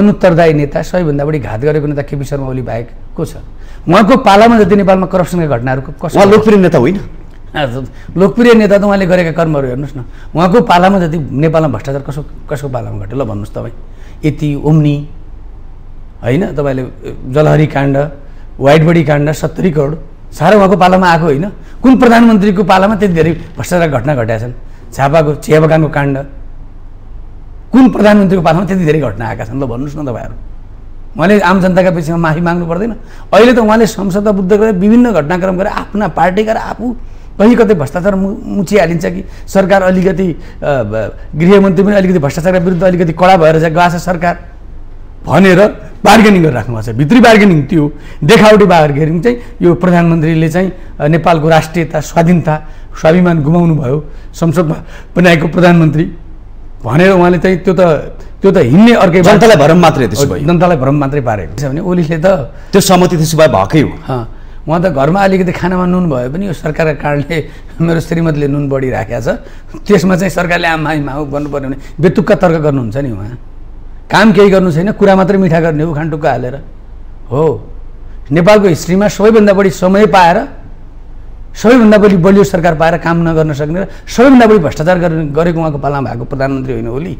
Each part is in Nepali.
अनुत्तरदायी नेता सबैभन्दा बढी घात गरेको नेता केपी शर्मा ओली बाहेक को छ उहाँको पालामा जति नेपालमा करप्सनका घटनाहरू उहाँ लोकप्रिय नेता होइन लोकप्रिय नेता त उहाँले गरेका कर्महरू हेर्नुहोस् न उहाँको पालामा जति नेपालमा भ्रष्टाचार कसो कसको पालामा घट्यो ल भन्नुहोस् तपाईँ यति ओम्नी होइन तपाईँले जलहरी काण्ड वाइट बडी काण्ड सत्तरी करोड साह्रो उहाँको पालामा आएको होइन कुन प्रधानमन्त्रीको पालामा त्यति धेरै भ्रष्टाचार घटना घटेका छन् झापाको बगानको काण्ड कुन प्रधानमन्त्रीको पालामा त्यति धेरै घटना आएका छन् ल भन्नुहोस् न तपाईँहरू उहाँले आम जनताका विषयमा माफी माग्नु पर्दैन अहिले त उहाँले संसद बुद्ध गरेर विभिन्न घटनाक्रम गरेर आफ्ना पार्टी गरेर आफू कहीँ कतै भ्रष्टाचार मु मुचिहालिन्छ कि सरकार अलिकति गृहमन्त्री पनि अलिकति भ्रष्टाचारका विरुद्ध अलिकति कडा भएर चाहिँ गएको छ सरकार भनेर बार्गेनिङ गरिराख्नु भएको छ भित्री बार्गेनिङ त्यो देखावटी बार्गेनिङ चाहिँ यो प्रधानमन्त्रीले चाहिँ नेपालको राष्ट्रियता स्वाधीनता स्वाभिमान गुमाउनु भयो संसदमा बनाएको प्रधानमन्त्री भनेर उहाँले चाहिँ त्यो त त्यो त हिँड्ने अर्कै जनतालाई भरम मात्रै त्यसो भयो जनतालाई भरम मात्रै पारेको छ भने ओलीले त त्यो सहमति त्यसो भए भएकै हो उहाँ त घरमा अलिकति खानामा नुन भए पनि यो सरकारका कारणले मेरो श्रीमतीले नुन बढिराखेको छ त्यसमा चाहिँ सरकारले आमाई माउ गर्नुपर्ने भने बेतुक्का तर्क गर्नुहुन्छ नि उहाँ काम केही गर्नु छैन कुरा मात्रै मिठा गर्ने हो खानटुक्का हालेर हो नेपालको हिस्ट्रीमा सबैभन्दा बढी समय पाएर सबैभन्दा बढी बलियो सरकार पाएर काम नगर्न सक्ने र सबैभन्दा बढी भ्रष्टाचार गर्ने गरेको उहाँको पालामा भएको प्रधानमन्त्री होइन होली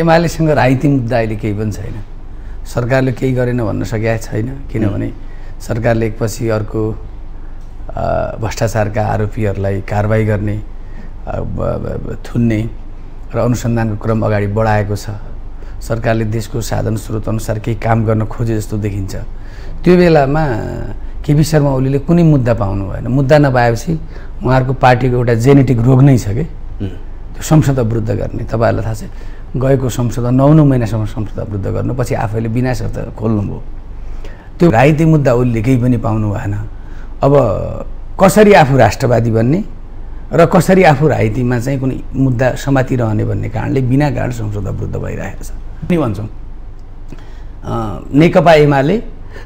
एमालेसँग राजनीति मुद्दा अहिले केही पनि छैन सरकारले केही गरेन भन्न सकेका छैन किनभने सरकारले एकपछि अर्को भ्रष्टाचारका आरोपीहरूलाई कारवाही गर्ने थुन्ने र अनुसन्धानको क्रम अगाडि बढाएको छ सरकारले देशको साधन स्रोत अनुसार केही काम गर्न खोजे जस्तो देखिन्छ त्यो बेलामा केपी शर्मा ओलीले कुनै मुद्दा पाउनु भएन मुद्दा नपाएपछि उहाँहरूको पार्टीको एउटा जेनेटिक रोग नै छ कि त्यो संसद अवरुद्ध गर्ने तपाईँहरूलाई थाहा छ गएको संसद नौ नौ महिनासम्म संसद अवरुद्ध गर्नु पछि आफैले बिना शर्त खोल्नुभयो त्यो घाइते मुद्दा ओलीले केही पनि पाउनु भएन अब कसरी आफू राष्ट्रवादी बन्ने र कसरी आफू राइतीमा चाहिँ कुनै मुद्दा समातिरहने भन्ने कारणले बिना कारण संसद अवरुद्ध भइरहेको छ भन्छौँ नेकपा एमाले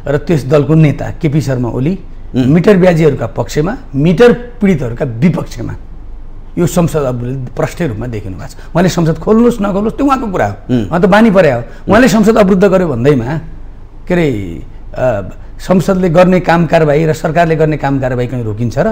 र त्यस दलको नेता केपी शर्मा ओली मिटर ब्याजीहरूका पक्षमा मिटर पीडितहरूका विपक्षमा यो संसद अवरोध प्रष्ट रूपमा देखिनु भएको छ उहाँले संसद खोल्नुहोस् नखोल्नुहोस् त्यो उहाँको कुरा हो उहाँ त बानी परेको हो उहाँले संसद अवरुद्ध गर्यो भन्दैमा के अरे संसदले गर्ने काम कारवाही र सरकारले गर्ने काम कारवाही कहीँ रोकिन्छ र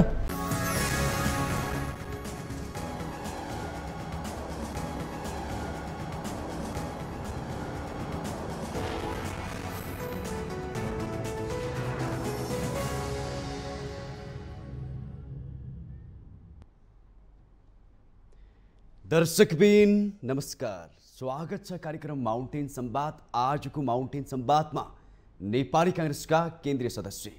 दर्शक बिन नमस्कार स्वागत छ कार्यक्रम माउन्टेन सम्वाद आजको माउन्टेन सम्वादमा नेपाली काङ्ग्रेसका केन्द्रीय सदस्य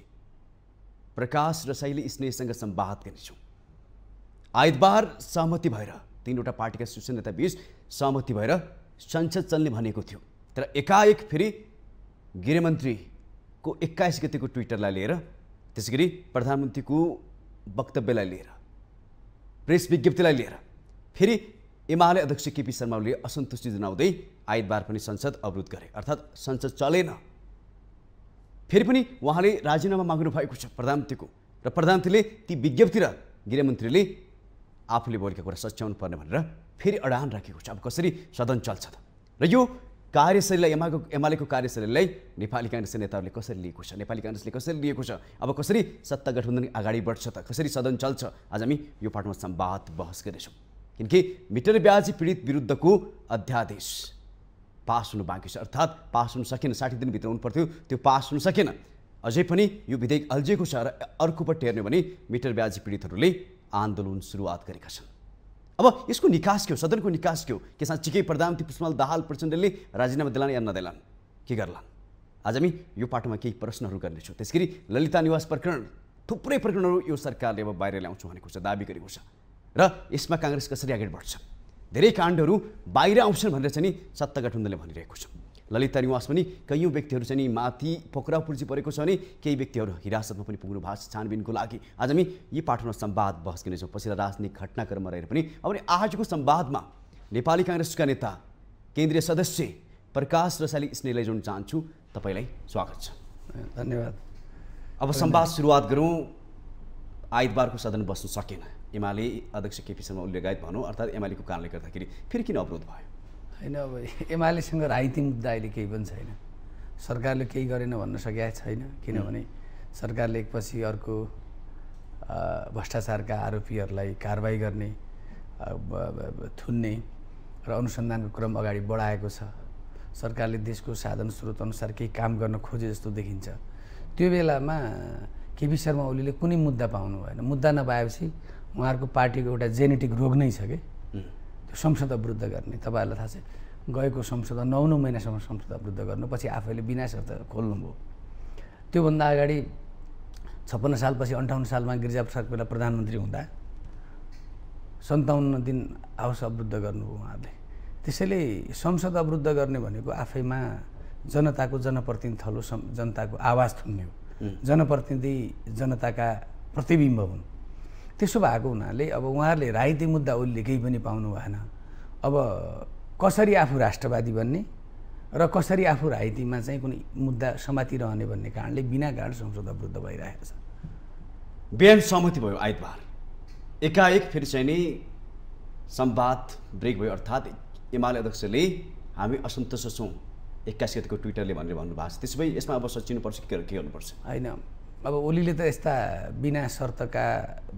प्रकाश रसाईले स्नेहसँग सम्वाद गर्नेछौँ आइतबार सहमति भएर तिनवटा पार्टीका शीर्ष नेताबीच सहमति भएर संसद चल्ने भनेको थियो तर एकाएक फेरि गृहमन्त्रीको एक्काइस गतिको ट्विटरलाई लिएर त्यसै गरी प्रधानमन्त्रीको वक्तव्यलाई लिएर प्रेस विज्ञप्तिलाई लिएर फेरि एमाले अध्यक्ष केपी शर्मा ओलीले असन्तुष्टि जनाउँदै आइतबार पनि संसद अवरोध गरे अर्थात् संसद चलेन फेरि पनि उहाँले राजीनामा माग्नु भएको छ प्रधानमन्त्रीको र प्रधानमन्त्रीले ती विज्ञप्ति र गृहमन्त्रीले आफूले बोलेका कुरा सच्याउनु पर्ने भनेर फेरि अडान राखेको छ अब कसरी सदन चल्छ त र यो कार्यशैलीलाई एमाको एमालेको कार्यशैलीलाई नेपाली काङ्ग्रेस नेताहरूले कसरी लिएको छ नेपाली काङ्ग्रेसले कसरी लिएको छ अब कसरी सत्ता गठबन्धन अगाडि बढ्छ त कसरी सदन चल्छ आज हामी यो पाठमा सम्वाद बहस गर्नेछौँ किनकि मिटर ब्याजी पीडित विरुद्धको अध्यादेश पास हुनु बाँकी छ अर्थात् पास हुन सकेन साठी दिनभित्र हुनुपर्थ्यो त्यो पास हुन सकेन अझै पनि यो विधेयक अल्झेको छ र अर्कोपट्टि हेर्ने भने मिटर ब्याजी पीडितहरूले आन्दोलन सुरुवात गरेका छन् अब यसको निकास के हो सदनको निकास के हो केसा चिकै प्रधानमन्त्री पुष्पमाल दाहाल प्रचण्डले राजीनामा दिलान् या नदेलान् के गर्लान् आज हामी यो पाटोमा केही प्रश्नहरू गर्नेछौँ त्यसै ललिता निवास प्रकरण थुप्रै प्रकरणहरू यो सरकारले अब बाहिर ल्याउँछु भनेको छ दावी गरेको छ र यसमा काङ्ग्रेस कसरी अगाडि बढ्छ धेरै काण्डहरू बाहिर आउँछन् भनेर चाहिँ सत्ता गठबन्धनले भनिरहेको छ ललिता निवास पनि कैयौँ व्यक्तिहरू चाहिँ माथि पक्राउ पुर्जी परेको छ भने केही व्यक्तिहरू हिरासतमा पनि पुग्नु भएको छ छानबिनको लागि आज हामी यी पाठमा सम्वाद बहस गर्नेछौँ पछिल्ला राजनीतिक घटनाक्रममा रहेर पनि अब आजको सम्वादमा नेपाली काङ्ग्रेसका नेता केन्द्रीय सदस्य प्रकाश रसाली स्नेहलाई जोड्न चाहन्छु तपाईँलाई स्वागत छ धन्यवाद अब सम्वाद सुरुवात गरौँ आइतबारको सदन बस्नु सकेन एमाले अध्यक्ष केपी शर्मा ओली लगायत भनौँ अर्थात् एमालेको कारणले गर्दाखेरि फेरि किन अवरोध भयो होइन अब एमालेसँग राजनीतिक मुद्दा अहिले केही पनि छैन सरकारले केही गरेन भन्न सकेका छैन किनभने सरकारले एकपछि अर्को भ्रष्टाचारका आरोपीहरूलाई कारवाही गर्ने थुन्ने र अनुसन्धानको क्रम अगाडि बढाएको छ सरकारले देशको साधन स्रोत अनुसार केही काम गर्न खोजे जस्तो देखिन्छ त्यो बेलामा केपी शर्मा ओलीले कुनै मुद्दा पाउनु भएन मुद्दा नपाएपछि उहाँहरूको पार्टीको एउटा जेनेटिक रोग नै छ कि त्यो संसद अवरुद्ध गर्ने तपाईँहरूलाई थाहा छ गएको संसद नौ नौ महिनासम्म संसद अवरुद्ध गर्नु पछि आफैले बिना खोल्नुभयो त्योभन्दा अगाडि छप्पन्न सालपछि अन्ठाउन्न सालमा गिरिजाप्रसाद कोइला प्रधानमन्त्री हुँदा सन्ताउन्न दिन आवास अवरुद्ध गर्नुभयो उहाँहरूले त्यसैले संसद अवरुद्ध गर्ने भनेको आफैमा जनताको जनप्रतिनिधि थलो जनताको आवाज थुन्ने हो जनप्रतिनिधि जनताका प्रतिबिम्ब हुन् त्यसो भएको हुनाले अब उहाँहरूले राइते मुद्दा उसले केही पनि पाउनु भएन अब कसरी आफू राष्ट्रवादी बन्ने र कसरी आफू राजनीतिमा चाहिँ कुनै मुद्दा समातिरहने भन्ने कारणले बिना कारण संसद अवरुद्ध भइरहेको छ बिहान सहमति भयो आइतबार एकाएक फेरि चाहिँ नि संवाद ब्रेक भयो अर्थात् एमाले अध्यक्षले हामी असन्तुष्ट छौँ एक्कासी गतिको ट्विटरले भनेर भन्नुभएको छ त्यसो भए यसमा अब सचिनुपर्छ के गर्नुपर्छ होइन अब ओलीले त यस्ता बिना शर्तका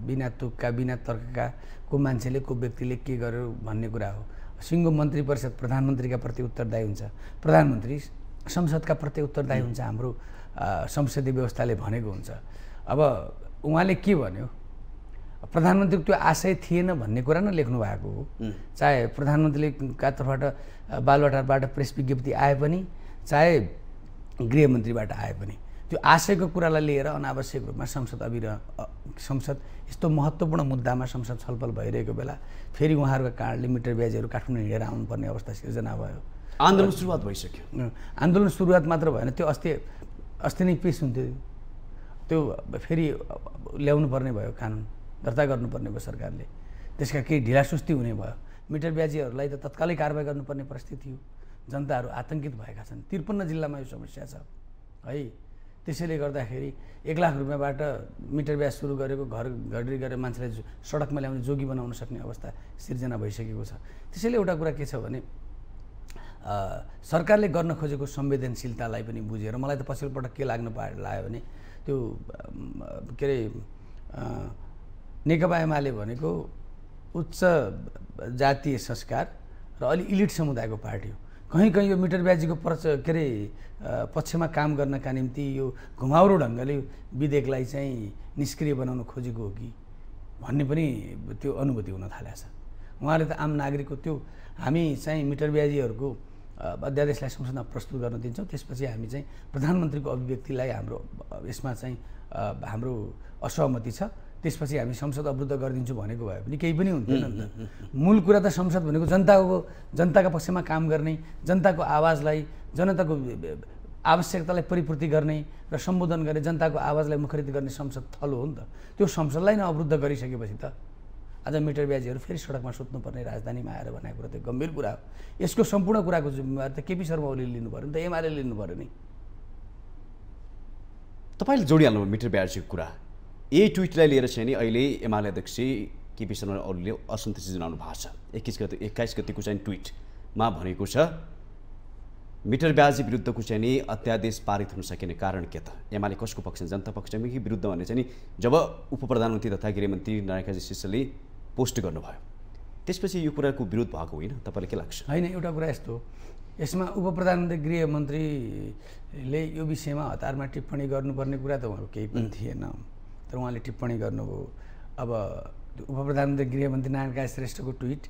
बिना तुकका बिना तर्कका को मान्छेले को व्यक्तिले के गर्यो भन्ने कुरा हो सिङ्गो मन्त्री परिषद प्रधानमन्त्रीका प्रति उत्तरदायी हुन्छ प्रधानमन्त्री संसदका प्रति उत्तरदायी हुन्छ हाम्रो संसदीय व्यवस्थाले भनेको हुन्छ अब उहाँले के भन्यो प्रधानमन्त्रीको त्यो आशय थिएन भन्ने कुरा नै लेख्नु भएको हो चाहे प्रधानमन्त्रीका तर्फबाट बालवाटारबाट प्रेस विज्ञप्ति आए पनि चाहे गृहमन्त्रीबाट आए पनि त्यो आशयको कुरालाई लिएर अनावश्यक रूपमा संसद अभिर संसद यस्तो महत्त्वपूर्ण मुद्दामा संसद छलफल भइरहेको बेला फेरि उहाँहरूको कारणले मिटर ब्याजहरू काठमाडौँ हिँडेर आउनुपर्ने अवस्था सिर्जना भयो आन्दोलन सुरुवात भइसक्यो आन्दोलन सुरुवात मात्र भएन त्यो अस्ति अस्ति नै पेस हुन्थ्यो त्यो फेरि ल्याउनु पर्ने भयो कानुन दर्ता गर्नुपर्ने भयो सरकारले त्यसका केही ढिलासुस्ती हुने भयो मिटर ब्याजीहरूलाई त तत्कालै कारवाही गर्नुपर्ने परिस्थिति हो जनताहरू आतङ्कित भएका छन् त्रिपन्न जिल्लामा यो समस्या छ है त्यसैले गर्दाखेरि एक लाख रुपियाँबाट मिटर ब्याज सुरु गरेको घर घडी गरेर मान्छेलाई सडकमा ल्याउने जोगी बनाउन सक्ने अवस्था सिर्जना भइसकेको छ त्यसैले एउटा कुरा के छ भने सरकारले गर्न खोजेको संवेदनशीलतालाई पनि बुझेर मलाई त पछिल्लो पटक के लाग्नु पा लाग्यो भने त्यो के अरे नेकपा एमाले भनेको उच्च जातीय संस्कार र अलि इलिट समुदायको पार्टी हो कहीँ कहीँ यो मिटर ब्याजीको प्रच के अरे पक्षमा काम गर्नका निम्ति यो घुमाउरो ढङ्गले विधेयकलाई चाहिँ निष्क्रिय बनाउन खोजेको हो कि भन्ने पनि त्यो अनुभूति हुन थालेको छ उहाँले त आम नागरिकको त्यो हामी चाहिँ मिटर ब्याजीहरूको अध्यादेशलाई संसदमा प्रस्तुत गर्न दिन्छौँ त्यसपछि हामी चाहिँ प्रधानमन्त्रीको अभिव्यक्तिलाई हाम्रो यसमा चाहिँ हाम्रो असहमति छ त्यसपछि हामी संसद अवरुद्ध गरिदिन्छु भनेको भए पनि केही पनि हुन्थेन नि त मूल कुरा त संसद भनेको जनताको जनताका पक्षमा काम गर्ने जनताको आवाजलाई जनताको आवश्यकतालाई परिपूर्ति गर्ने र सम्बोधन गर्ने जनताको आवाजलाई मुखरित गर्ने संसद थलो हो नि त त्यो संसदलाई नै अवरुद्ध गरिसकेपछि त आज मिटर ब्याजीहरू फेरि सडकमा सुत्नुपर्ने राजधानीमा आएर भनेको कुरा त्यो गम्भीर कुरा हो यसको सम्पूर्ण कुराको जिम्मेवारी त केपी शर्मा ओलीले लिनु पऱ्यो नि त एमआलए लिनु पऱ्यो नि तपाईँले जोडिहाल्नु मिटर ब्याजीको कुरा यही ट्विटलाई लिएर चाहिँ नि अहिले एमाले अध्यक्ष केपी शर्मा ओलीले असन्तुष्टि जनाउनु भएको छ एक्काइस गति एक्काइस गतिको चाहिँ ट्विटमा भनेको छ मिटर ब्याजी विरुद्धको चाहिँ नि अध्यादेश पारित हुन सकिने कारण के त एमाले कसको पक्ष जनता पक्षमा कि विरुद्ध भने चाहिँ नि जब उप प्रधानमन्त्री तथा गृहमन्त्री नारायणकाजी शिष्यले पोस्ट गर्नुभयो त्यसपछि यो कुराको विरोध भएको होइन तपाईँलाई के लाग्छ होइन एउटा कुरा यस्तो यसमा उप प्रधानमन्त्री गृहमन्त्रीले यो विषयमा हतारमा टिप्पणी गर्नुपर्ने कुरा त उहाँको केही पनि थिएन तर उहाँले टिप्पणी गर्नुभयो अब उप प्रधानमन्त्री गृहमन्त्री नारायण काज श्रेष्ठको ट्विट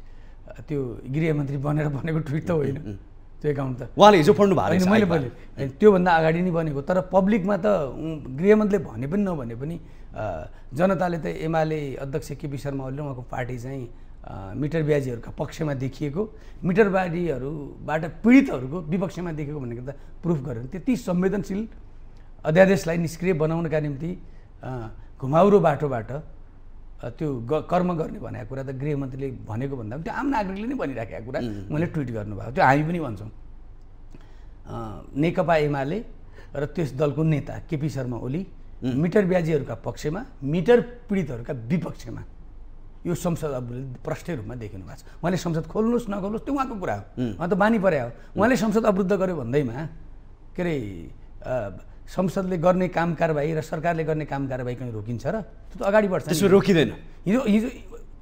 त्यो गृहमन्त्री बनेर भनेको ट्विट त होइन त्यो एकाउन्ट त उहाँले हिजो पढ्नु भएको मैले भने त्योभन्दा अगाडि नै बनेको तर पब्लिकमा त गृहमन्त्रीले भने पनि नभने पनि जनताले त एमाले अध्यक्ष केपी शर्मा ओलीले उहाँको पार्टी चाहिँ मिटर ब्याजीहरूका पक्षमा देखिएको मिटर ब्याजीहरूबाट पीडितहरूको विपक्षमा देखेको भनेको त प्रुफ गर्यो त्यति संवेदनशील अध्यादेशलाई निष्क्रिय बनाउनका निम्ति घुमाउरो बाटोबाट त्यो कर्म गर्ने भनेको कुरा त गृहमन्त्रीले भनेको भन्दा पनि त्यो आम नागरिकले नै भनिराखेको कुरा उहाँले ट्विट गर्नुभएको त्यो हामी पनि भन्छौँ नेकपा एमाले र त्यस दलको नेता केपी शर्मा ओली मिटर ब्याजीहरूका पक्षमा मिटर पीडितहरूका विपक्षमा यो संसद अवरुद्ध प्रष्टै रूपमा देखिनु भएको छ उहाँले संसद खोल्नुहोस् नखोल्नुहोस् त्यो उहाँको कुरा हो उहाँ त बानी परे हो उहाँले संसद अवरुद्ध गर्यो भन्दैमा के अरे संसदले गर्ने काम कारवाही र सरकारले गर्ने काम कारवाही कहीँ रोकिन्छ र त्यो त अगाडि बढ्छ त्यसो रोकिँदैन हिजो हिजो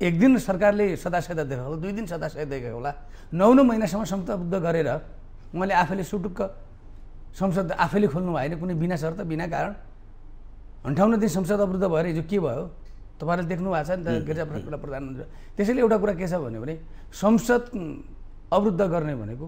एक दिन सरकारले सदा देखाएको दुई दिन सदा सदा होला नौ नौ महिनासम्म संसदबद्ध गरेर उहाँले आफैले सुटुक्क संसद आफैले खोल्नु भएन कुनै बिना शर्त बिना कारण अन्ठाउन्न दिन संसद अवरुद्ध भएर हिजो के भयो तपाईँहरूले देख्नु भएको छ नि त गिरिजाप्रसाद प्रधानमन्त्री त्यसैले एउटा कुरा के छ भन्यो भने संसद अवरुद्ध गर्ने भनेको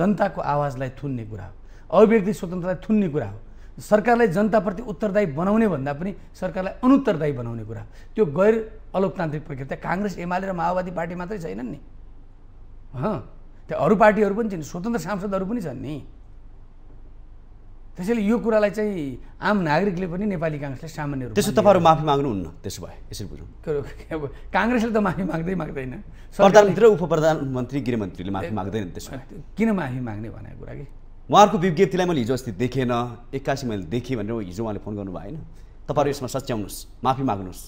जनताको आवाजलाई थुन्ने कुरा हो अभिव्यक्ति स्वतन्त्रलाई थुन्ने कुरा हो सरकारलाई जनताप्रति उत्तरदायी बनाउने भन्दा पनि सरकारलाई अनुत्तरदायी बनाउने कुरा त्यो गैर अलोकतान्त्रिक प्रक्रिया त्यहाँ काङ्ग्रेस एमाले र माओवादी पार्टी मात्रै छैनन् नि त्यहाँ अरू पार्टीहरू पनि छन् स्वतन्त्र सांसदहरू पनि छन् नि त्यसैले यो कुरालाई चाहिँ आम नागरिकले पनि नेपाली काङ्ग्रेसले सामान्य रूपमा त्यसो तपाईँहरू माफी माग्नुहुन्न त्यसो भए यसरी बुझौँ अब काङ्ग्रेसले त माफी माग्दै माग्दैन प्रधानमन्त्री र उपप्रधानमन्त्री गृहमन्त्रीले माफी माग्दैन त्यसो किन माफी माग्ने भनेको कुरा कि उहाँहरूको विज्ञप्तिलाई मैले हिजो अस्ति देखेन एक्कासी मैले देखेँ भनेर हिजो उहाँले फोन गर्नुभयो होइन तपाईँहरू यसमा सच्याउनुहोस् माफी माग्नुहोस्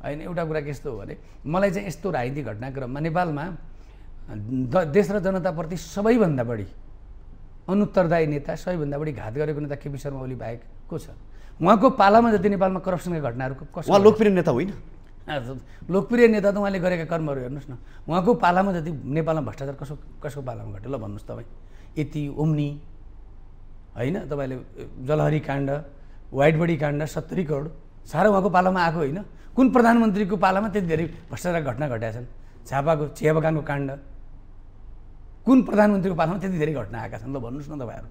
होइन एउटा कुरा के यस्तो हो भने मलाई चाहिँ यस्तो राजनीतिक घटनाक्रममा नेपालमा देश र जनताप्रति सबैभन्दा बढी अनुत्तरदायी नेता सबैभन्दा बढी घात गरेको नेता केपी शर्मा ओली बाहेक को छ उहाँको पालामा जति नेपालमा करप्सनका घटनाहरूको उहाँ लोकप्रिय नेता होइन लोकप्रिय नेता त उहाँले गरेका कर्महरू हेर्नुहोस् न उहाँको पालामा जति नेपालमा भ्रष्टाचार कसो कसको पालामा घट्यो ल भन्नुहोस् तपाईँ यति ओम्नी होइन तपाईँले जलहरी काण्ड वाइट बडी काण्ड सत्तरी करोड साह्रो उहाँको पालामा आएको होइन कुन प्रधानमन्त्रीको पालामा त्यति धेरै भ्रष्टाचार घटना घटेका छन् छापाको चिया बगानको काण्ड कुन प्रधानमन्त्रीको पालामा त्यति धेरै घटना आएका छन् ल भन्नुहोस् न तपाईँहरू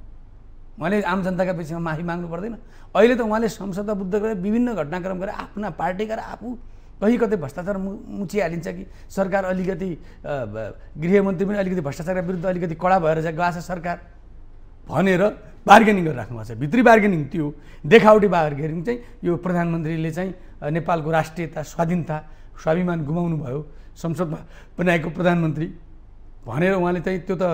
उहाँले आम जनताका विषयमा माफी माग्नु पर्दैन अहिले त उहाँले संसद बुद्ध गरेर विभिन्न घटनाक्रम गरेर आफ्ना पार्टी गरेर आफू कहीँ कतै भ्रष्टाचार मु मुचिहालिन्छ कि सरकार अलिकति गृहमन्त्री पनि अलिकति भ्रष्टाचारका विरुद्ध अलिकति कडा भएर गएको छ सरकार भनेर बार्गेनिङ गरिराख्नु भएको छ भित्री बार्गेनिङ त्यो देखावटी बार्गेनिङ चाहिँ यो प्रधानमन्त्रीले चाहिँ नेपालको राष्ट्रियता स्वाधीनता स्वाभिमान गुमाउनु भयो संसदमा बनाएको प्रधानमन्त्री भनेर उहाँले चाहिँ त्यो त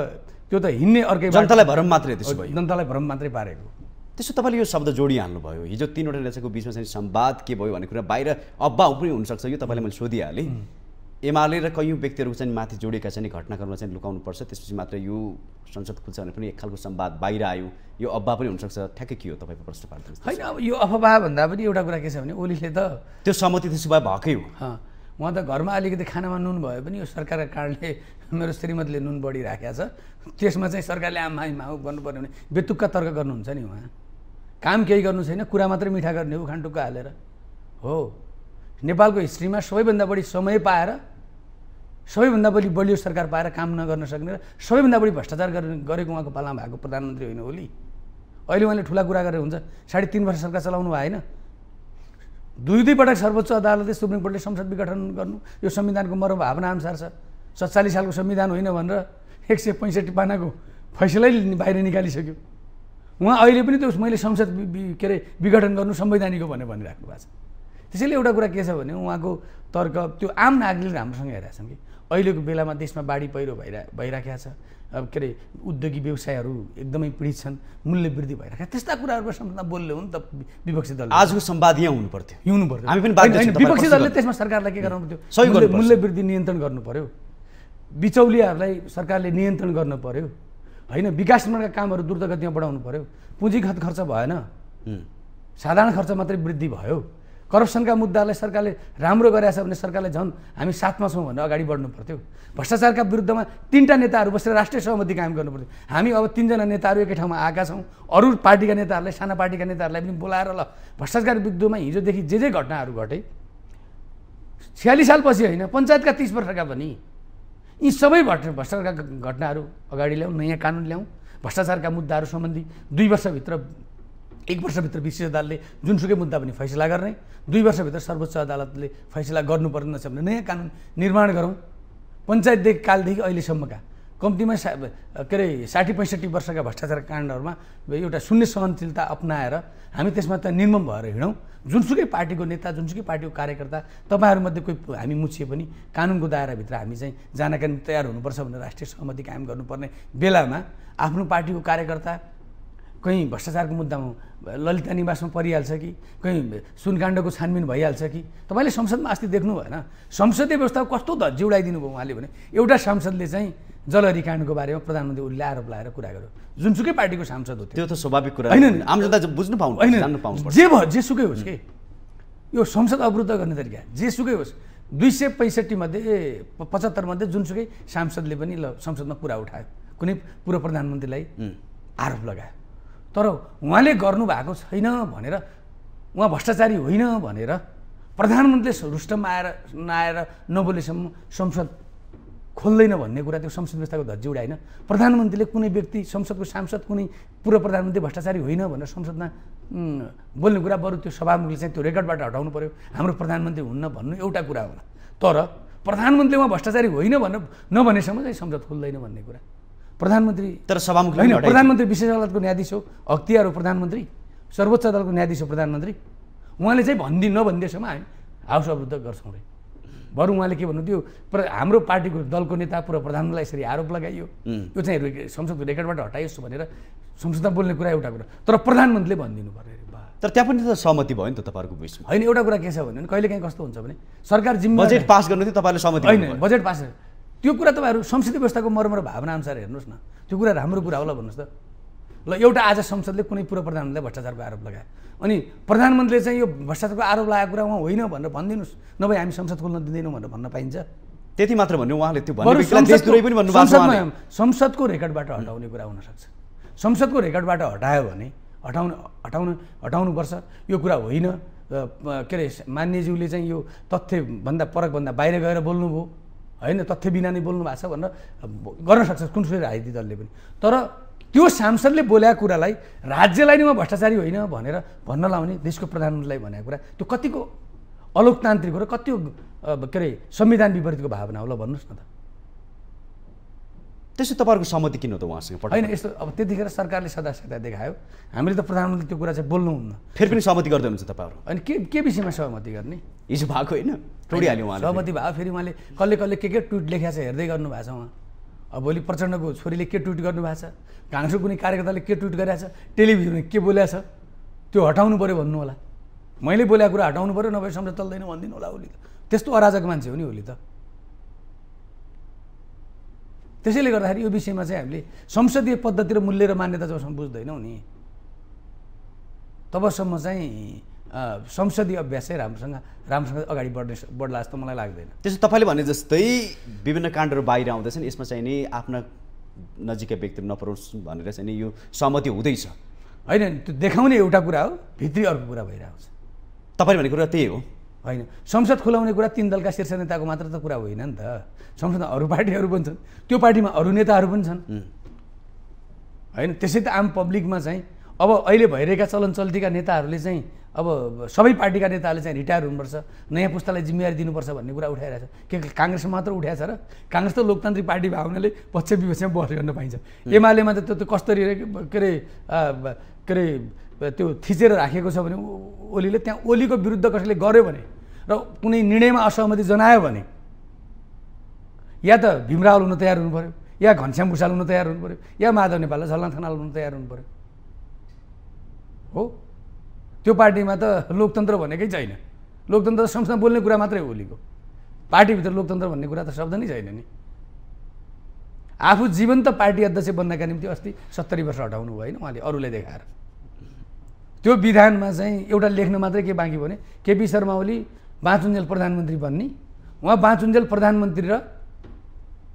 त्यो त हिँड्ने अर्कै जनतालाई भ्रम मात्रै त्यसो भयो जनतालाई भ्रम मात्रै पारेको त्यसो तपाईँले यो शब्द जोडिहाल्नुभयो हिजो तिनवटा नेताको बिचमा चाहिँ संवाद के भयो भन्ने कुरा बाहिर अब्बा पनि हुनसक्छ यो तपाईँलाई मैले सोधिहालेँ एमाले र कयौँ व्यक्तिहरू चाहिँ माथि जोडेका छन् घटनाक्रममा चाहिँ लुकाउनु पर्छ त्यसपछि मात्र यो संसद खुल्छ भने पनि एक खालको सम्वाद बाहिर आयो यो अफवाह पनि हुनसक्छ ठ्याक्कै के हो तपाईँको प्रश्न पार्दै होइन अब यो अफवाह भन्दा पनि एउटा कुरा के छ भने ओलीले त त्यो सहमति त्यसो भए भएकै हो उहाँ त घरमा अलिकति खानामा नुन भए पनि यो सरकारका कारणले मेरो श्रीमतीले नुन बढी राखेको छ त्यसमा चाहिँ सरकारले आमा माउ गर्नुपर्ने भने बेतुक्का तर्क गर्नुहुन्छ नि उहाँ काम केही गर्नु छैन कुरा मात्रै मिठा गर्ने हो खानटुक्का हालेर हो नेपालको हिस्ट्रीमा सबैभन्दा बढी समय पाएर सबैभन्दा बढी बलियो सरकार पाएर काम नगर्न सक्ने र सबैभन्दा बढी भ्रष्टाचार गरेको उहाँको पालामा भएको प्रधानमन्त्री होइन ओली अहिले उहाँले ठुला कुरा गरेर हुन्छ साढे तिन वर्ष सरकार चलाउनु भएन दुई दुईपटक सर्वोच्च अदालतले सुप्रिम कोर्टले संसद विघटन गर्नु यो संविधानको मर्म भावना अनुसार छ सत्तालिस सालको संविधान होइन भनेर एक सय पैँसठी पानाको फैसलै बाहिर निकालिसक्यो उहाँ अहिले पनि त्यो मैले संसद के अरे विघटन गर्नु संवैधानिक हो भनेर भनिराख्नु भएको छ त्यसैले एउटा कुरा के छ भने उहाँको तर्क त्यो आम नागरिकले राम्रोसँग हेरेका छन् कि अहिलेको बेलामा देशमा बाढी पहिरो भइरा भइराखेको छ अब के अरे उद्योगी व्यवसायहरू एकदमै पीडित छन् मूल्य वृद्धि भइरहेको त्यस्ता कुराहरूको सम्बन्धमा बोल्ने हो नि त विपक्षी दल आजको संवाद यहाँ हुनु पर्थ्यो हुनु पर्थ्यो हामी पनि विपक्षी दलले त्यसमा सरकारलाई के गर्नु पर्थ्यो मूल्य वृद्धि नियन्त्रण गर्नु पर्यो बिचौलियाहरूलाई सरकारले नियन्त्रण गर्नु पर्यो होइन विकास निर्माणका कामहरू द्रुत गतिमा बढाउनु पर्यो पुँजीगत खर्च भएन साधारण खर्च मात्रै वृद्धि भयो करप्सनका मुद्दालाई सरकारले राम्रो गरेको छ भने सरकारले झन् हामी साथमा छौँ भनेर अगाडि बढ्नु पर्थ्यो भ्रष्टाचारका विरुद्धमा तिनवटा नेताहरू बसेर राष्ट्रिय सहमति कायम गर्नु पर्थ्यो हामी अब तिनजना नेताहरू एकै ठाउँमा आएका छौँ अरू पार्टीका नेताहरूलाई साना पार्टीका नेताहरूलाई पनि बोलाएर ल भ्रष्टाचार विरुद्धमा हिजोदेखि जे जे घटनाहरू घटे छ्यालिस सालपछि होइन पञ्चायतका तिस वर्षका पनि यी सबै भ्रष्टाचारका घटनाहरू अगाडि ल्याउँ नयाँ कानुन ल्याउँ भ्रष्टाचारका मुद्दाहरू सम्बन्धी दुई वर्षभित्र एक वर्षभित्र विशेष अदालतले जुनसुकै मुद्दा पनि फैसला गर्ने दुई वर्षभित्र सर्वोच्च अदालतले फैसला गर्नुपर्ने नछ भने नयाँ कानुन निर्माण गरौँ पञ्चायतदेखि कालदेखि अहिलेसम्मका कम्तीमा सा के अरे साठी पैँसठी वर्षका भ्रष्टाचार काण्डहरूमा एउटा शून्य सहनशीलता अपनाएर हामी त्यसमा त निर्मम भएर हिँडौँ जुनसुकै पार्टीको नेता जुनसुकै पार्टीको कार्यकर्ता तपाईँहरूमध्ये कोही हामी मुछिए पनि कानुनको दायराभित्र हामी चाहिँ जानका निम्ति तयार हुनुपर्छ भनेर राष्ट्रिय सहमति कायम गर्नुपर्ने बेलामा आफ्नो पार्टीको कार्यकर्ता कहीँ भ्रष्टाचारको मुद्दामा ललिता निवासमा परिहाल्छ कि कहीँ सुनकाण्डको छानबिन भइहाल्छ कि तपाईँले संसदमा अस्ति देख्नु भएन संसदीय व्यवस्था कस्तो धज्जी उडाइदिनु भयो उहाँले भने एउटा सांसदले चाहिँ जल जलरीकाण्डको बारेमा प्रधानमन्त्री उसले आरोप लगाएर कुरा गर्यो जुनसुकै पार्टीको सांसद हो त्यो त स्वाभाविक कुरा होइन आम जनता बुझ्नु पाउनु होइन जे भयो जेसुकै होस् कि यो संसद अवरुद्ध गर्ने तरिका जेसुकै होस् दुई सय पैँसठीमध्ये पचहत्तरमध्ये जुनसुकै सांसदले पनि ल संसदमा कुरा उठायो कुनै पूर्व प्रधानमन्त्रीलाई आरोप लगायो तर उहाँले गर्नुभएको छैन भनेर उहाँ भ्रष्टाचारी होइन भनेर प्रधानमन्त्रीले रुष्टमा आएर नआएर नबोलेसम्म संसद खोल्दैन भन्ने कुरा त्यो संसद व्यवस्थाको धज्जी उडाएन प्रधानमन्त्रीले कुनै व्यक्ति संसदको सांसद कुनै पूर्व प्रधानमन्त्री भ्रष्टाचारी होइन भनेर संसदमा बोल्ने कुरा बरु त्यो सभामुखले चाहिँ त्यो रेकर्डबाट हटाउनु पऱ्यो हाम्रो प्रधानमन्त्री हुन्न भन्नु एउटा कुरा होला तर प्रधानमन्त्री उहाँ भ्रष्टाचारी होइन भनेर नभनेसम्म चाहिँ संसद खोल्दैन भन्ने कुरा प्रधानमन्त्री तर सभामुख होइन प्रधानमन्त्री विशेष अदालतको न्यायाधीश हो अख्तियार हो प्रधानमन्त्री सर्वोच्च अदालतको न्यायाधीश हो प्रधानमन्त्री उहाँले चाहिँ भनिदिनु नभनिदिएसम्म हामी हाउस अवरुद्ध गर्छौँ रे बरु उहाँले के भन्नु त्यो हाम्रो पार्टीको दलको नेता पुरा प्रधानमन्त्रीलाई यसरी आरोप लगाइयो यो चाहिँ संसदको रेकर्डबाट हटाइयोस् भनेर संसदमा बोल्ने कुरा एउटा कुरा तर प्रधानमन्त्रीले भनिदिनु पऱ्यो तर त्यहाँ पनि त सहमति भयो नि त तपाईँहरूको बिचमा होइन एउटा कुरा के छ भने कहिले काहीँ कस्तो हुन्छ भने सरकार जिम्मे बजेट पास गर्नु थियो तपाईँले सहमति होइन बजेट पास त्यो कुरा तपाईँहरू संसदीय व्यवस्थाको मर्म र भावनाअनुसार हेर्नुहोस् न त्यो कुरा राम्रो कुरा होला भन्नुहोस् त ल एउटा आज संसदले कुनै पूर्व प्रधानमन्त्रीलाई भ्रष्टाचारको आरोप लगायो अनि प्रधानमन्त्रीले चाहिँ यो भ्रष्टाचारको आरोप लगाएको कुरा उहाँ होइन भनेर भनिदिनुहोस् नभए हामी संसद खोल्न दिँदैनौँ भनेर भन्न पाइन्छ त्यति मात्र भन्यो उहाँले त्यो संसदको रेकर्डबाट हटाउने कुरा हुनसक्छ संसदको रेकर्डबाट हटायो भने हटाउन हटाउन हटाउनुपर्छ यो कुरा होइन के अरे मान्यज्यूले चाहिँ यो तथ्यभन्दा परकभन्दा बाहिर गएर बोल्नुभयो होइन तथ्य बिना नै बोल्नु भएको छ भनेर गर्न सक्छ कुन कुनै राजनीति दलले पनि तर त्यो सांसदले बोलेको कुरालाई राज्यलाई नै म भ्रष्टाचारी होइन भनेर भन्न लाउने देशको प्रधानमन्त्रीलाई भनेको कुरा त्यो कतिको अलोकतान्त्रिक हो र कतिको के अरे संविधान विपरीतको भावना होला भन्नुहोस् न त त्यसो तपाईँहरूको सहमति किन हो त उहाँसँग होइन यस्तो अब त्यतिखेर सरकारले सदस्यता देखायो हामीले त प्रधानमन्त्री त्यो कुरा चाहिँ बोल्नुहुन्न फेरि पनि सहमति गर्दै हुनुहुन्छ तपाईँहरू अनि के के विषयमा सहमति गर्ने हिजो भएको होइन टोडिहाल्यो उहाँ सहमति भयो फेरि उहाँले कसले कसले के के ट्विट लेख्या छ हेर्दै गर्नु भएको छ उहाँ अब भोलि प्रचण्डको छोरीले के ट्विट गर्नुभएको छ घाङसु कुनै कार्यकर्ताले के ट्विट छ टेलिभिजनले के छ त्यो हटाउनु पऱ्यो भन्नु होला मैले बोलेको कुरा हटाउनु पऱ्यो नभए सम्झ चल्दैन भनिदिनु होला उसले त त्यस्तो अराजक मान्छे हो नि उसले त त्यसैले गर्दाखेरि यो विषयमा चाहिँ हामीले संसदीय पद्धति र मूल्य र मान्यता जबसम्म बुझ्दैनौँ नि तबसम्म चाहिँ संसदीय अभ्यासै चाहिँ राम्रोसँग राम्रोसँग अगाडि बढ्ने बढ्ला जस्तो मलाई लाग्दैन त्यसो तपाईँले भने जस्तै विभिन्न काण्डहरू बाहिर आउँदैछन् यसमा चाहिँ नि आफ्ना नजिकै व्यक्ति नपरोस् भनेर चाहिँ नि यो सहमति हुँदैछ होइन त्यो देखाउने एउटा कुरा हो भित्री अर्को कुरा भइरहेको छ तपाईँले भनेको कुरा त्यही हो होइन संसद खुलाउने कुरा तिन दलका शीर्ष नेताको मात्र त कुरा होइन नि त संसदमा अरू पार्टीहरू पनि छन् त्यो पार्टीमा अरू नेताहरू पनि छन् होइन त्यसै त आम पब्लिकमा चाहिँ अब अहिले भइरहेका चलन चल्तीका नेताहरूले चाहिँ अब सबै पार्टीका नेताहरूले चाहिँ रिटायर हुनुपर्छ नयाँ पुस्तालाई जिम्मेवारी दिनुपर्छ भन्ने कुरा उठाइरहेको छ के काङ्ग्रेसमा मात्र उठाएको र काङ्ग्रेस त लोकतान्त्रिक पार्टी भएको हुनाले पक्ष विपक्षमा बहस गर्न पाइन्छ एमालेमा त त्यो त कस्तरी के अरे के अरे त्यो थिचेर राखेको छ भने ओलीले त्यहाँ ओलीको विरुद्ध कसैले गर्यो भने र कुनै निर्णयमा असहमति जनायो भने या त भीमरावल हुन तयार हुनु पऱ्यो या घनश्याम भुषाल हुन तयार हुनु पऱ्यो या माधव नेपाललाई झल्ला थनाल हुन तयार हुनु पऱ्यो हो त्यो पार्टीमा त लोकतन्त्र भनेकै छैन लोकतन्त्र त संसदमा बोल्ने कुरा मात्रै हो ओलीको पार्टीभित्र लोकतन्त्र भन्ने कुरा त शब्द नै छैन नि आफू जीवन्त पार्टी अध्यक्ष बन्नका निम्ति अस्ति सत्तरी वर्ष हटाउनु भयो होइन उहाँले अरूलाई देखाएर त्यो विधानमा चाहिँ एउटा लेख्न मात्रै के बाँकी भने केपी शर्मा ओली बाँचुन्जेल प्रधानमन्त्री बन्ने उहाँ बाँचुन्जेल प्रधानमन्त्री र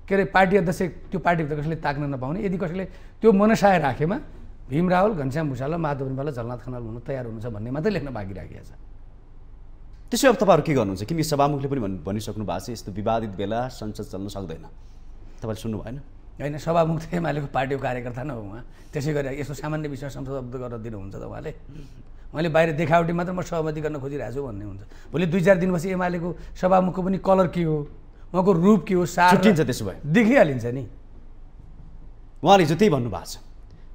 के अरे पार्टी अध्यक्ष त्यो पार्टीभित्र कसैले ताक्न नपाउने यदि कसैले त्यो मनसाय राखेमा भीम रावल घनश्याम भूषाल माधव नेपाल झलनाथ खनाल हुनु तयार हुनुहुन्छ भन्ने मात्रै लेख्न बाँकी राखिएको छ त्यसो अब तपाईँहरू के गर्नुहुन्छ किनकि सभामुखले पनि भन् भनिसक्नु भएको छ यस्तो विवादित बेला संसद चल्न सक्दैन तपाईँले सुन्नु भएन होइन सभामुख त एमालेको पार्टीको कार्यकर्ता नै हो उहाँ त्यसै गरेर यस्तो सामान्य विषय संसद गरेर दिनुहुन्छ त उहाँले उहाँले बाहिर देखावटी मात्र म सहमति गर्न खोजिरहेको छु भन्ने हुन्छ भोलि दुई चार दिनपछि एमालेको सभामुखको पनि कलर के हो उहाँको रूप के हो साटिन्छ त्यसो भए देखिहालिन्छ नि उहाँले हिजो त्यही भन्नुभएको छ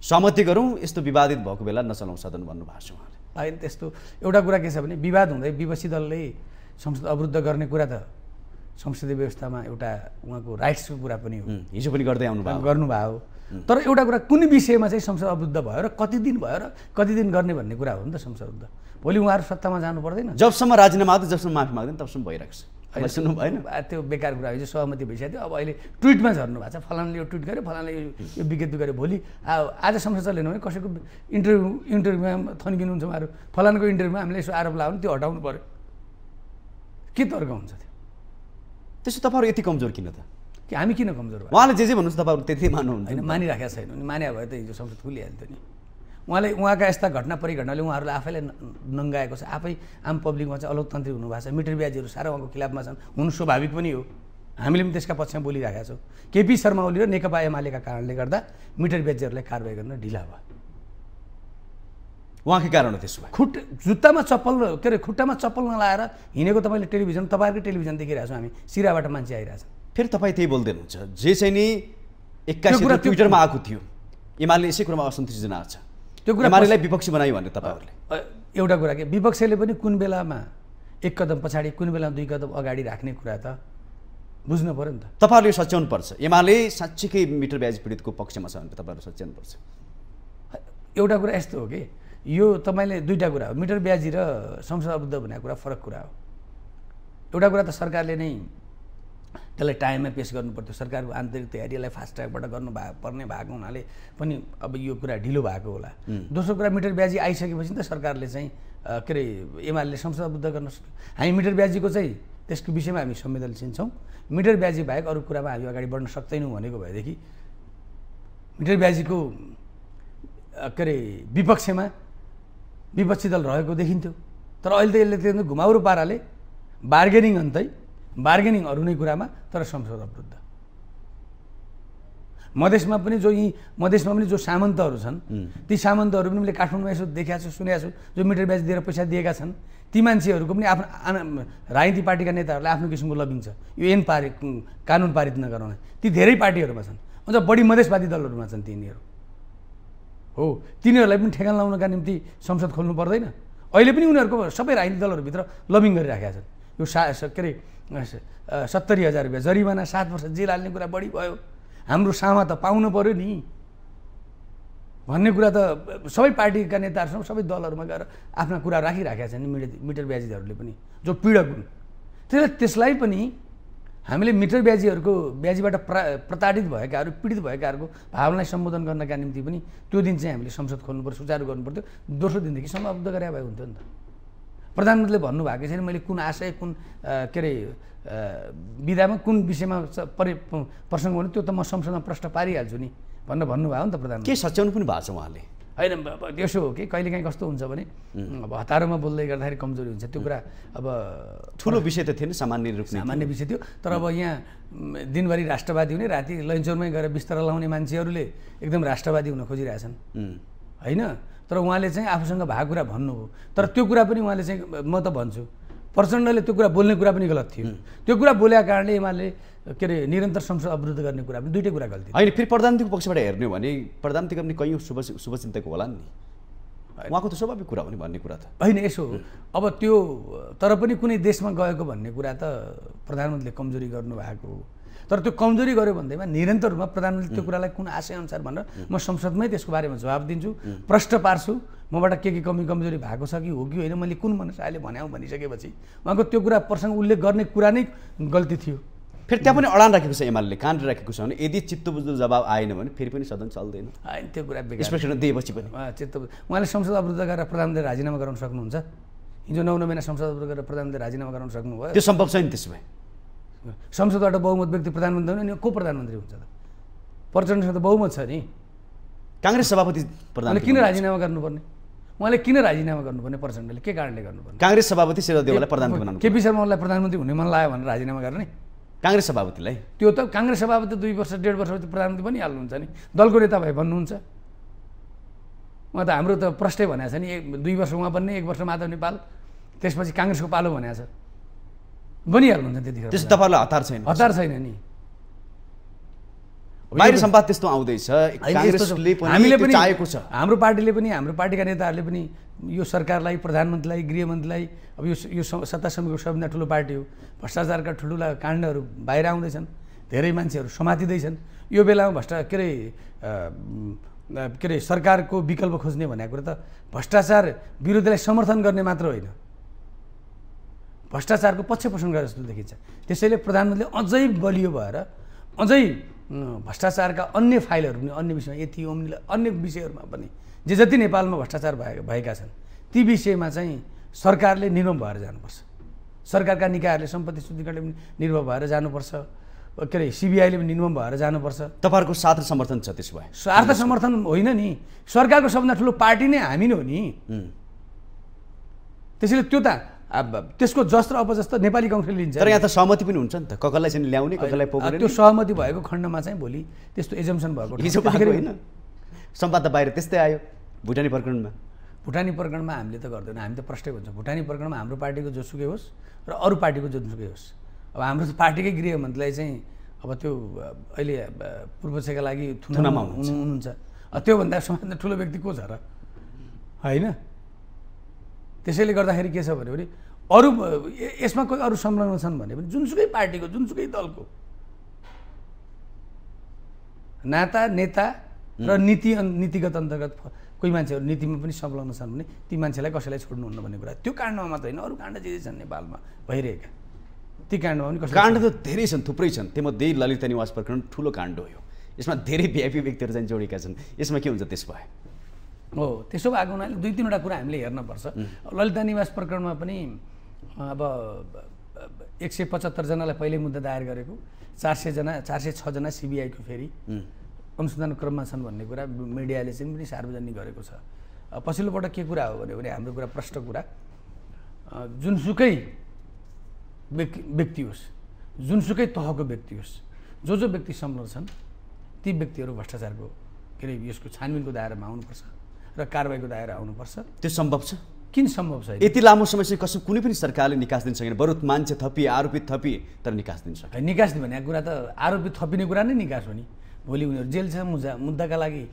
सहमति गरौँ यस्तो विवादित भएको बेला नचलाउँ सदन भन्नुभएको छ उहाँले होइन त्यस्तो एउटा कुरा के छ भने विवाद हुँदै विपक्षी दलले संसद अवरुद्ध गर्ने कुरा त संसदीय व्यवस्थामा एउटा उहाँको राइट्सको कुरा पनि हो हिजो पनि गर्दै आउनु गर्नुभयो तर एउटा कुरा कुनै विषयमा चाहिँ संसद अवरुद्ध भयो र कति दिन भयो र कति दिन गर्ने भन्ने कुरा हो नि त संसद अवरुद्ध भोलि उहाँहरू सत्तामा जानु पर्दैन जबसम्म राजीनामा आउँदैन जबसम्म माफी माग्दैन तबसम्म भइरहेको छ सुन्नु भएन त्यो बेकार कुरा हो सहमति भइसक्यो अब अहिले ट्विटमा झर्नु भएको छ फलानले यो ट्विट गर्यो फलानाले यो विज्ञप्ति गर्यो भोलि आज संसद लिनु भने कसैको इन्टरभ्यू इन्टरभ्यूमा थन्किनुहुन्छ उहाँहरू फलानको इन्टरभ्यूमा हामीले यसो आरोप लगाउनु त्यो हटाउनु पऱ्यो के तर्क हुन्छ त्यो त्यसो तपाईँहरू यति कमजोर किन त कि हामी किन कमजोर भयो उहाँले जे जे भन्नुहोस् तपाईँहरू त्यति मान्नुहुन्छ होइन मानिराखेको छैन भने माने भयो त हिजो संसद खुलिहाल्थ्यो नि उहाँले उहाँका यस्ता घटना परिघटनाले उहाँहरूले आफैलाई नङ्गाएको छ आफै आम पब्लिकमा चाहिँ अलोकतान्त्रिक हुनुभएको छ मिटर ब्याजीहरू साह्रो उहाँको खिलाफमा छन् हुनु स्वाभाविक पनि हो हामीले पनि त्यसका पक्षमा बोलिरहेका छौँ केपी शर्मा ओली र नेकपा एमालेका कारणले गर्दा मिटर ब्याजीहरूलाई कारवाही गर्न ढिला भयो उहाँकै कारण हो त्यसो भए जुत्तामा चप्पल के अरे खुट्टामा चप्पल नलाएर हिँडेको तपाईँले टेलिभिजन तपाईँहरूकै टेलिभिजन देखिरहेको छौँ हामी सिराबाट मान्छे आइरहेछ फेरि तपाईँ त्यही बोल्दिनुहुन्छ जे चाहिँ नि एक्काइस कुरा ट्विटरमा आएको थियो एमाले यसै कुरामा असन्तुष्टि जनाएको छ त्यो कुरा एमालेलाई विपक्षी बनायो भने तपाईँहरूले एउटा कुरा के विपक्षले पनि कुन बेलामा एक कदम पछाडि कुन बेलामा दुई कदम अगाडि राख्ने कुरा त बुझ्नु पऱ्यो नि त तपाईँहरूले सच्याउनु पर्छ एमाले साँच्चीकै मिटर ब्याज पीडितको पक्षमा छ भने तपाईँहरू सच्याउनु पर्छ एउटा कुरा यस्तो हो कि यो तपाईँले दुईवटा कुरा हो मिटर ब्याजी र संसद भन्ने कुरा फरक कुरा हो एउटा कुरा त सरकारले नै त्यसलाई टाइममा पेस गर्नुपर्थ्यो सरकारको आन्तरिक तयारीलाई फास्ट ट्र्याकबाट गर्नु भए पर्ने भएको हुनाले पनि अब यो कुरा ढिलो भएको होला दोस्रो कुरा मिटर ब्याजी आइसकेपछि त सरकारले चाहिँ के अरे एमआरले संसदबद्ध गर्न सक्यो हामी मिटर ब्याजीको चाहिँ त्यसको विषयमा हामी संवेदनशील छौँ मिटर ब्याजी बाहेक अरू कुरामा हामी अगाडि बढ्न सक्दैनौँ भनेको भएदेखि मिटर ब्याजीको के अरे विपक्षमा विपक्षी दल रहेको देखिन्थ्यो तर अहिले त यसले त्यो घुमाउरो पाराले बार्गेनिङ अन्तै बार्गेनिङ अरू नै कुरामा तर संसद अवरुद्ध मधेसमा पनि जो यी मधेसमा पनि जो सामन्तहरू छन् ती सामन्तहरू पनि मैले काठमाडौँमा यसो देखाएको छु सुनेको छु जो मिटर ब्याज दिएर पैसा दिएका छन् ती मान्छेहरूको पनि आफ्नो राजनीति पार्टीका नेताहरूलाई आफ्नो किसिमको लबिङ छ यो एन पारि कानुन पारित नगराउने ती धेरै पार्टीहरूमा छन् अझ बढी मधेसवादी दलहरूमा छन् तिनीहरू हो तिनीहरूलाई पनि ठेगान लाउनका निम्ति संसद खोल्नु पर्दैन अहिले पनि उनीहरूको सबै राजनीतिक दलहरूभित्र लबिङ गरिराखेका छन् यो सा के अरे सत्तरी हजार रुपियाँ जरिमाना सात वर्ष जेल हाल्ने कुरा बढी भयो हाम्रो सामा त पाउनु पऱ्यो नि भन्ने कुरा त सबै पार्टीका नेताहरूसँग सबै दलहरूमा गएर आफ्ना कुरा राखिराखेका छन् मिटर मिटर ब्याजीहरूले पनि जो पीडक हुन् त्यसलाई त्यसलाई पनि हामीले मिटर ब्याजीहरूको ब्याजीबाट प्रा प्रताडित भएकाहरू पीडित भएकाहरूको भावनालाई सम्बोधन गर्नका निम्ति पनि त्यो दिन चाहिँ हामीले संसद खोल्नु पर्यो सुचारू गर्नु पर्थ्यो दोस्रो दिनदेखि समाप्त गरे भए हुन्थ्यो नि त प्रधानमन्त्रीले भन्नुभएको छैन मैले कुन आशय कुन के अरे विधामा कुन विषयमा परि प्रसङ्ग भन्नु त्यो त म संसदमा प्रश्न पारिहाल्छु नि भनेर भन्नुभयो नि त प्रधान के सच्याउनु पनि भएको छ उहाँले होइन त्यसो हो कि कहिलेकाहीँ कस्तो हुन्छ भने अब हतारोमा बोल्दै गर्दाखेरि कमजोरी हुन्छ त्यो कुरा अब ठुलो विषय त थिएन सामान्य रूपमा सामान्य विषय थियो तर अब यहाँ दिनभरि राष्ट्रवादी हुने राति लैनचोरमै गएर बिस्तार लाउने मान्छेहरूले एकदम राष्ट्रवादी हुन खोजिरहेछन् होइन तर उहाँले चाहिँ आफूसँग भएको कुरा भन्नु हो तर त्यो कुरा पनि उहाँले चाहिँ म त भन्छु प्रचण्डले त्यो कुरा बोल्ने कुरा पनि गलत थियो त्यो कुरा बोलेका कारणले उहाँले के अरे निरन्तर संसद अवरुद्ध गर्ने कुरा पनि दुइटै कुरा थियो होइन फेरि प्रधानमन्त्रीको पक्षबाट हेर्ने हो भने प्रधानमन्त्रीको पनि कहीँ शुभ शुभचिन्तक होला नि उहाँको त स्वाभाविक कुरा हो नि भन्ने कुरा त होइन यसो अब त्यो तर पनि कुनै देशमा गएको भन्ने कुरा त प्रधानमन्त्रीले कमजोरी गर्नुभएको हो तर त्यो कमजोरी गऱ्यो भन्दैमा निरन्तर रूपमा प्रधानमन्त्री त्यो कुरालाई कुन आशयअनुसार भनेर म संसदमै त्यसको बारेमा जवाब दिन्छु प्रश्न पार्छु मबाट के के कमी कमजोरी भएको छ कि हो कि होइन मैले कुन मनसाले भन्याउँ भनिसकेपछि उहाँको त्यो कुरा प्रसङ्ग उल्लेख गर्ने कुरा नै गल्ती थियो फेरि त्यहाँ पनि अडान राखेको छ एमाले कहाँ राखेको छ भने यदि चित्त बुझ्नु जवाब आएन भने फेरि पनि सदन चल्दैन होइन त्यो कुरा दिएपछि पनि चित्त उहाँले संसद अवरुद्ध गरेर प्रधानमन्त्री राजीनामा गराउन सक्नुहुन्छ हिजो नौ नौ महिना संसद अवरुद्ध गरेर प्रधानमन्त्री राजीनामा गराउन सक्नुभयो त्यो सम्भव छैन त्यसो भए संसदबाट बहुमत व्यक्ति प्रधानमन्त्री हुने को प्रधानमन्त्री हुन्छ त प्रचण्डसँग त बहुमत छ नि काङ्ग्रेस सभापति प्रधानले किन राजीनामा गर्नुपर्ने उहाँले किन राजीनामा गर्नुपर्ने प्रचण्डले के कारणले गर्नुपर्ने काङ्ग्रेस सभापति शेरदेवलाई प्रधानमन्त्री बनाउनु केपी शर्मा उहाँलाई प्रधानमन्त्री हुने मन लाग्यो भनेर राजीनामा गर्ने काङ्ग्रेस सभापतिलाई त्यो त काङ्ग्रेस सभापति दुई वर्ष डेढ वर्षपछि प्रधानमन्त्री पनि हाल्नुहुन्छ नि दलको नेता भए भन्नुहुन्छ उहाँ त हाम्रो त प्रष्टै भनेको छ नि एक दुई वर्ष उहाँ बन्ने एक वर्ष माधव नेपाल त्यसपछि काङ्ग्रेसको पालो भनेको छ बनिहाल्नुहुन्छ त्यतिखेर त्यस्तो तपाईँलाई हतार छैन हतार छैन नि बाहिर सम्वाद त्यस्तो आउँदैछ हामीले पनि चाहेको छ हाम्रो पार्टीले पनि हाम्रो पार्टीका नेताहरूले पनि यो सरकारलाई प्रधानमन्त्रीलाई गृहमन्त्रीलाई अब यो यो सत्ता समितिको सबभन्दा ठुलो पार्टी हो भ्रष्टाचारका ठुल्ठुला काण्डहरू बाहिर आउँदैछन् धेरै मान्छेहरू समातिँदैछन् यो बेलामा भ्रष्टा के अरे के अरे सरकारको विकल्प खोज्ने भनेको कुरा त भ्रष्टाचार विरोधीलाई समर्थन गर्ने मात्र होइन भ्रष्टाचारको पक्ष पोषण गरे जस्तो देखिन्छ त्यसैले प्रधानमन्त्रीले अझै बलियो भएर अझै भ्रष्टाचारका अन्य फाइलहरू पनि अन्य विषयमा यति ओम्ली अन्य विषयहरूमा पनि जे जति नेपालमा भ्रष्टाचार भए भएका छन् ती विषयमा चाहिँ सरकारले निर्म भएर जानुपर्छ सरकारका निकायहरूले सम्पत्ति शुद्धिकरणले पनि निर्भर भएर जानुपर्छ के अरे सिबिआईले पनि निर्म भएर जानुपर्छ तपाईँहरूको साथ समर्थन छ त्यसो भए स्वार्थ समर्थन होइन नि सरकारको सबभन्दा ठुलो पार्टी नै हामी नै हो नि त्यसैले त्यो त अब त्यसको जस्तो र नेपाली कङ्ग्रेसले लिन्छ तर यहाँ त सहमति पनि हुन्छ नि त कसलाई चाहिँ ल्याउने कसलाई त्यो सहमति भएको खण्डमा चाहिँ भोलि त्यस्तो एजम्सन भएको हिजो होइन सम्पाद त बाहिर त्यस्तै आयो भुटानी प्रकरणमा भुटानी प्रकरणमा हामीले त गर्दैनौँ हामी त प्रष्टै भन्छौँ भुटानी प्रकरणमा हाम्रो पार्टीको जोसुकै होस् र अरू पार्टीको जोसुकै होस् अब हाम्रो पार्टीकै गृहमन्त्रीलाई चाहिँ अब त्यो अहिले पूर्वक्षका लागि थुनामा हुनुहुन्छ त्योभन्दा सबभन्दा ठुलो व्यक्ति को छ र होइन त्यसैले गर्दाखेरि के छ भने अरू यसमा कोही अरू संलग्न छन् भने पनि जुनसुकै पार्टीको जुनसुकै दलको नाता नेता र नीति नीतिगत अन्तर्गत कोही मान्छेहरू नीतिमा पनि संलग्न छन् भने ती मान्छेलाई कसैलाई छोड्नुहुन्न भन्ने कुरा त्यो काण्डमा मात्र होइन अरू काण्ड जे जे छन् नेपालमा भइरहेका ती काण्डमा पनि काण्ड त धेरै छन् थुप्रै छन् त्योमध्ये ललिता निवास प्रकरण ठुलो काण्ड हो यो यसमा धेरै भिआइपी व्यक्तिहरू चाहिँ जोडेका छन् यसमा के हुन्छ त्यस भए हो त्यसो भएको हुनाले दुई तिनवटा कुरा हामीले हेर्नुपर्छ ललिता निवास प्रकरणमा पनि अब एक सय पचहत्तरजनालाई पहिल्यै मुद्दा दायर गरेको चार सयजना चार सय छजना सिबिआईको फेरि अनुसन्धान क्रममा छन् भन्ने कुरा मिडियाले चाहिँ पनि सार्वजनिक गरेको छ पछिल्लोपल्ट के कुरा हो भन्यो भने हाम्रो कुरा प्रष्ट कुरा जुनसुकै व्यक्ति होस् जुनसुकै तहको व्यक्ति होस् जो जो व्यक्ति संलग्न छन् ती व्यक्तिहरू भ्रष्टाचारको के अरे यसको छानबिनको दायरामा आउनुपर्छ र कारवाहीको दायरा आउनुपर्छ त्यो सम्भव छ किन सम्भव छ यति लामो समय चाहिँ कसै कुनै पनि सरकारले निकास दिन सकेन बरु मान्छे थपी आरोपी थपी तर निकास दिन सक्छ निकास भन्ने कुरा त आरोपी थपिने कुरा नै निकास हो नि भोलि उनीहरू जेल छ मुद्दा मुद्दाका लागि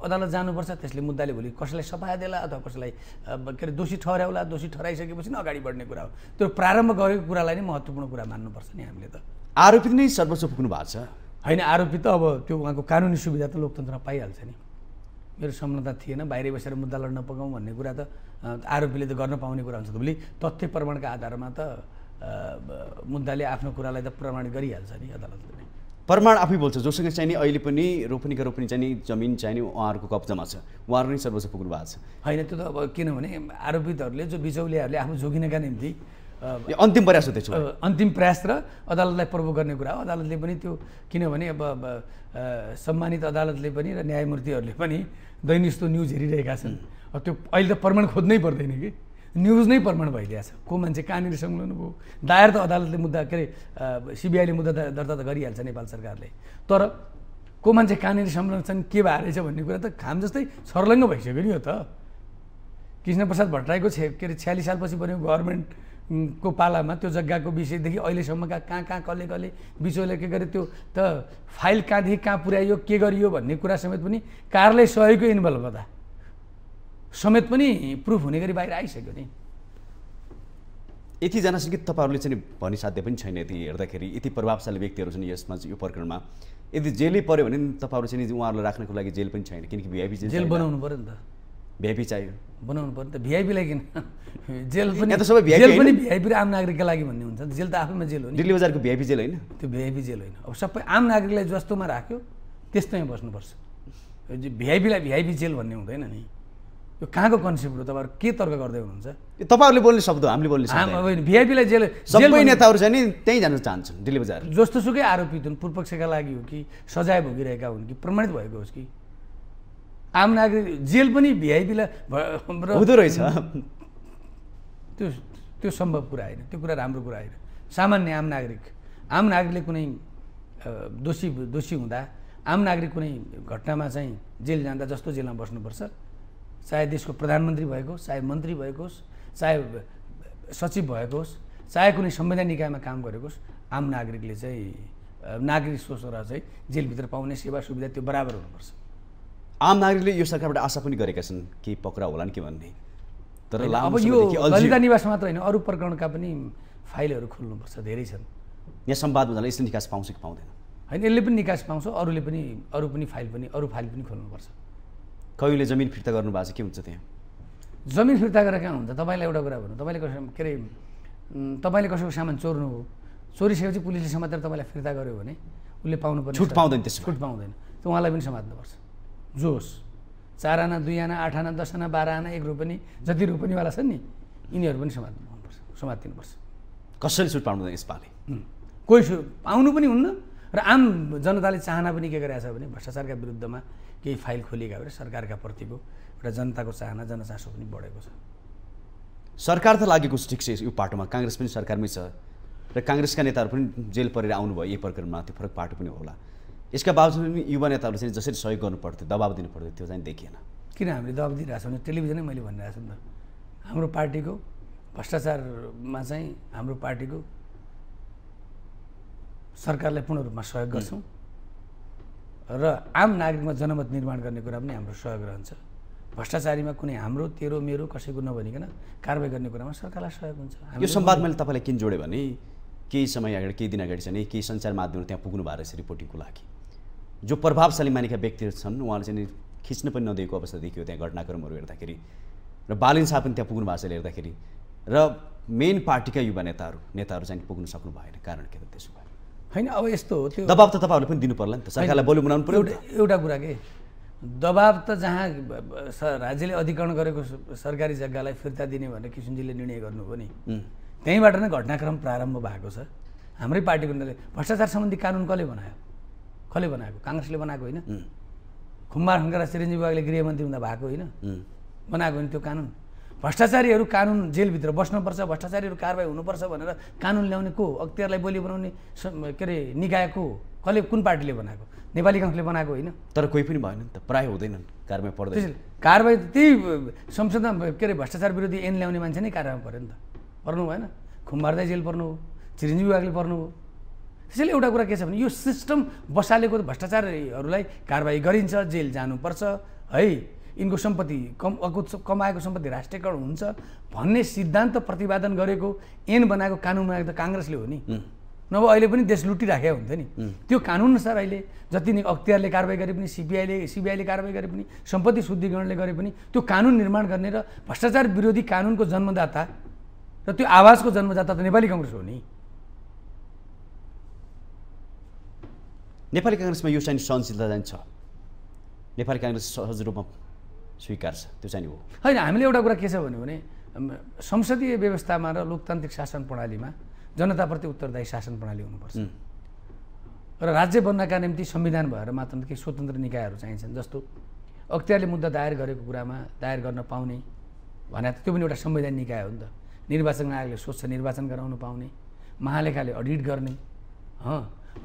अदालत जानुपर्छ त्यसले मुद्दाले भोलि कसैलाई सफाया देला अथवा कसैलाई के अरे दोषी ठहराउला दोषी ठहराइसकेपछि नै अगाडि बढ्ने कुरा हो त्यो प्रारम्भ गरेको कुरालाई नै महत्त्वपूर्ण कुरा मान्नुपर्छ नि हामीले त आरोपी नै सर्वोच्च पुग्नु भएको छ होइन आरोपी त अब त्यो उहाँको कानुनी सुविधा त लोकतन्त्रमा पाइहाल्छ नि मेरो संलग्नता थिएन बाहिरै बसेर मुद्दा लड्न पकाउँ भन्ने कुरा त आरोपीले त गर्न पाउने कुरा हुन्छ भोलि तथ्य प्रमाणका आधारमा त मुद्दाले आफ्नो कुरालाई त प्रमाण गरिहाल्छ नि अदालतले प्रमाण आफै बोल्छ जोसँग नि अहिले पनि रोपनीका रोपनी नि जमिन चाहिने उहाँहरूको कब्जामा छ उहाँहरू नै सर्वोच्च पुग्नु भएको छ होइन त्यो त अब किनभने आरोपितहरूले जो बिचौलियाहरूले आफू जोगिनका निम्ति अन्तिम प्रयास हुँदैछ अन्तिम प्रयास र अदालतलाई प्रभु गर्ने कुरा हो अदालतले पनि त्यो किनभने अब सम्मानित अदालतले पनि र न्यायमूर्तिहरूले पनि दैनिक न्युज हेरिरहेका छन् त्यो अहिले त प्रमाण खोज्नै पर्दैन कि न्युज नै प्रमाण भइदिएको छ को मान्छे कहाँनिर संलग्न भयो दायर त अदालतले मुद्दा के अरे सिबिआईले मुद्दा दर्ता त गरिहाल्छ नेपाल सरकारले तर को मान्छे कहाँनिर संलग्न छन् के भएर रहेछ भन्ने कुरा त खाम जस्तै छर्लङ्ग भइसक्यो नि हो त कृष्ण प्रसाद भट्टराईको छे के अरे छ्यालिस सालपछि बन्यो गभर्मेन्ट को पालामा त्यो जग्गाको विषयदेखि अहिलेसम्मका कहाँ कहाँ कसले कसले बिचोले के गरे त्यो त फाइल कहाँदेखि कहाँ पुर्याइयो के गरियो भन्ने कुरा समेत पनि कारले सहयोगको गर्दा समेत पनि प्रुफ हुने गरी बाहिर आइसक्यो नि यति कि तपाईँहरूले चाहिँ साध्य पनि छैन यति हेर्दाखेरि यति प्रभावशाली व्यक्तिहरू छन् यसमा यो प्रकरणमा यदि जेलै पऱ्यो भने तपाईँहरू चाहिँ उहाँहरूलाई राख्नको लागि जेल पनि छैन किनकि भिआइपी जेल बनाउनु पऱ्यो नि त भिआइपी चाहियो बनाउनु नि त भिआइपीलाई किन जेल पनि त सबै जेल पनि भिआइपी र आम नागरिकका लागि भन्ने हुन्छ जेल त आफैमा जेल हो नि दिल्ली बजारको भिआइपी जेल होइन त्यो भिआइपी जेल होइन अब सबै आम नागरिकलाई जस्तोमा राख्यो त्यस्तै बस्नुपर्छ भिआइपीलाई भिआइपी जेल भन्ने हुँदैन नि यो कहाँको कन्सेप्ट हो तपाईँहरू के तर्क गर्दै हुनुहुन्छ तपाईँहरूले बोल्ने शब्द हो हामीले बोल्ने भिआइपीलाई जेल सबै नेताहरू चाहिँ नि त्यहीँ जान चाहन्छन् दिल्ली बजार जस्तोसुकै आरोपित हुन् पूर्वपक्षका लागि हो कि सजाय भोगिरहेका हुन् कि प्रमाणित भएको होस् कि आम नागरिक जेल पनि भिआइपीलाई हुँदो रहेछ त्यो त्यो सम्भव कुरा होइन त्यो कुरा राम्रो कुरा होइन सामान्य आम नागरिक आम नागरिकले कुनै दोषी दोषी हुँदा आम नागरिक कुनै घटनामा चाहिँ जेल जाँदा जस्तो जेलमा बस्नुपर्छ चाहे देशको प्रधानमन्त्री भएको होस् चाहे मन्त्री भएको होस् चाहे सचिव भएको होस् चाहे कुनै संवैधानिक निकायमा काम गरेको होस् आम नागरिकले चाहिँ नागरिक सोचेर चाहिँ जेलभित्र पाउने सेवा सुविधा त्यो बराबर हुनुपर्छ आम नागरिकले यो सरकारबाट आशा पनि गरेका छन् केही पक्राउ होलान् कि भन्ने तर अब यो ललिता निवास मात्र होइन अरू प्रकरणका पनि फाइलहरू खोल्नुपर्छ धेरै छन् यहाँ सम्वादमा जाँदा यसले निकास पाउँछ कि पाउँदैन होइन यसले पनि निकास पाउँछ अरूले पनि अरू पनि फाइल पनि अरू फाइल पनि खोल्नुपर्छ कहिले जमिन फिर्ता गर्नुभएको छ के हुन्छ त्यहाँ जमिन फिर्ता गरेर कहाँ हुन्छ तपाईँलाई एउटा कुरा भन्नु तपाईँले कसै के अरे तपाईँले कसैको सामान चोर्नु हो चोरिसकेपछि पुलिसले समातेर तपाईँलाई फिर्ता गर्यो भने उसले पाउनु पर्छ छुट पाउँदैन छुट पाउँदैन त्यो उहाँलाई पनि समात्नुपर्छ जोस चार आना दुई आना आठ आना दस आना बाह्र आना एक रोपनी जति रोपनीवाला छन् नि यिनीहरू पनि समात हुनुपर्छ समात कसरी छुट पाउनु यसपालि कोही छुट पाउनु पनि हुन्न र आम जनताले चाहना पनि के गरेका छ भने भ्रष्टाचारका विरुद्धमा केही फाइल खोलिएका भएर सरकारका प्रतिको र जनताको चाहना जनचासो पनि बढेको छ सरकार त लागेको ठिक छ यो पाटोमा काङ्ग्रेस पनि सरकारमै छ र काङ्ग्रेसका नेताहरू पनि जेल परेर आउनुभयो यही प्रकरणमा त्यो फरक पाटो पनि होला यसका बावजुद पनि युवा नेताहरूले चाहिँ जसरी सहयोग गर्नु पर्थ्यो दबाब दिनु पर्थ्यो त्यो चाहिँ देखिएन किन हामीले दबाब दिइरहेको छौँ टेलिभिजनै मैले भनिरहेको छु नि त हाम्रो पार्टीको भ्रष्टाचारमा चाहिँ हाम्रो पार्टीको सरकारलाई पूर्ण रूपमा सहयोग गर्छौँ र आम नागरिकमा जनमत निर्माण गर्ने कुरा पनि हाम्रो सहयोग रहन्छ भ्रष्टाचारीमा कुनै हाम्रो तेरो मेरो कसैको नभनिकन कारवाही गर्ने कुरामा सरकारलाई सहयोग हुन्छ यो संवाद मैले तपाईँलाई किन जोडेँ भने केही समय अगाडि केही दिन अगाडि चाहिँ केही सञ्चार माध्यमहरू त्यहाँ पुग्नु भएको रहेछ रिपोर्टिङको लागि जो प्रभावशाली मानेका व्यक्तिहरू छन् उहाँले चाहिँ खिच्न पनि नदिएको अवस्था देखियो त्यहाँ घटनाक्रमहरू हेर्दाखेरि र बालिन शाह पनि त्यहाँ पुग्नु भएको छ हेर्दाखेरि र मेन पार्टीका युवा नेताहरू नेताहरू चाहिँ पुग्न सक्नु भएन कारण के त त्यसो भए होइन अब यस्तो हो त्यो दबाब त तपाईँहरूले पनि दिनु पर्ला नि त सरकारलाई बलु बनाउनु पर्यो एउटा कुरा के दबाब त जहाँ राज्यले अधिकरण गरेको सरकारी जग्गालाई फिर्ता दिने भनेर किसुनजीले निर्णय गर्नुभयो नि त्यहीँबाट नै घटनाक्रम प्रारम्भ भएको छ हाम्रै पार्टीको भ्रष्टाचार सम्बन्धी कानुन कसले बनायो कसले बनाएको काङ्ग्रेसले बनाएको होइन खुम्बार खङ्करा चिरञ्जीवी बाबाले गृहमन्त्री हुँदा भएको होइन बनाएको होइन त्यो कानुन भ्रष्टाचारीहरू कानुन जेलभित्र बस्नुपर्छ भ्रष्टाचारीहरू कारवाही हुनुपर्छ भनेर कानुन ल्याउने को अख्तियारलाई बोली बनाउने के अरे निकायको कसले कुन पार्टीले बनाएको नेपाली काङ्ग्रेसले बनाएको होइन तर कोही पनि भएन नि त प्रायः हुँदैनन् कारवाही पर्दैन कारवाही त्यही संसदमा के अरे भ्रष्टाचार विरोधी एन ल्याउने मान्छे नै कारवाही पऱ्यो नि त पर्नु भएन खुम्बार्दै जेल पर्नु हो चिरञ्जीवी बागले पर्नु हो त्यसैले एउटा कुरा के छ भने यो सिस्टम बसालेको भ्रष्टाचारहरूलाई कारवाही गरिन्छ जेल जानुपर्छ है यिनको सम्पत्ति कम कमाएको सम्पत्ति राष्ट्रियकरण हुन्छ भन्ने सिद्धान्त प्रतिपादन गरेको एन बनाएको कानुन बनाएको त काङ्ग्रेसले हो नि नभए अहिले पनि देश लुटिराखेको हुन्थ्यो नि त्यो कानुनअनुसार अहिले जति नै अख्तियारले कारवाही गरे पनि सिबिआईले सिबिआईले कारवाही गरे पनि सम्पत्ति शुद्धिकरणले गरे पनि त्यो कानुन निर्माण गर्ने र भ्रष्टाचार विरोधी कानुनको जन्मदाता र त्यो आवाजको जन्मदाता त नेपाली कङ्ग्रेस हो नि नेपाली काङ्ग्रेसमा यो चाहिँ सहनशीलता चाहिँ छ नेपाली काङ्ग्रेस सहज रूपमा स्वीकार छ त्यो चाहिँ हो होइन हामीले एउटा कुरा के छ भन्यो भने संसदीय व्यवस्थामा र लोकतान्त्रिक शासन प्रणालीमा जनताप्रति उत्तरदायी शासन प्रणाली हुनुपर्छ र राज्य बन्नका निम्ति संविधान भएर मात्र केही स्वतन्त्र निकायहरू चाहिन्छन् जस्तो अख्तियारले मुद्दा दायर गरेको कुरामा दायर गर्न पाउने भने त्यो पनि एउटा संवैधानिक निकाय हो नि त निर्वाचन आयोगले स्वच्छ निर्वाचन गराउन पाउने महालेखाले अडिट गर्ने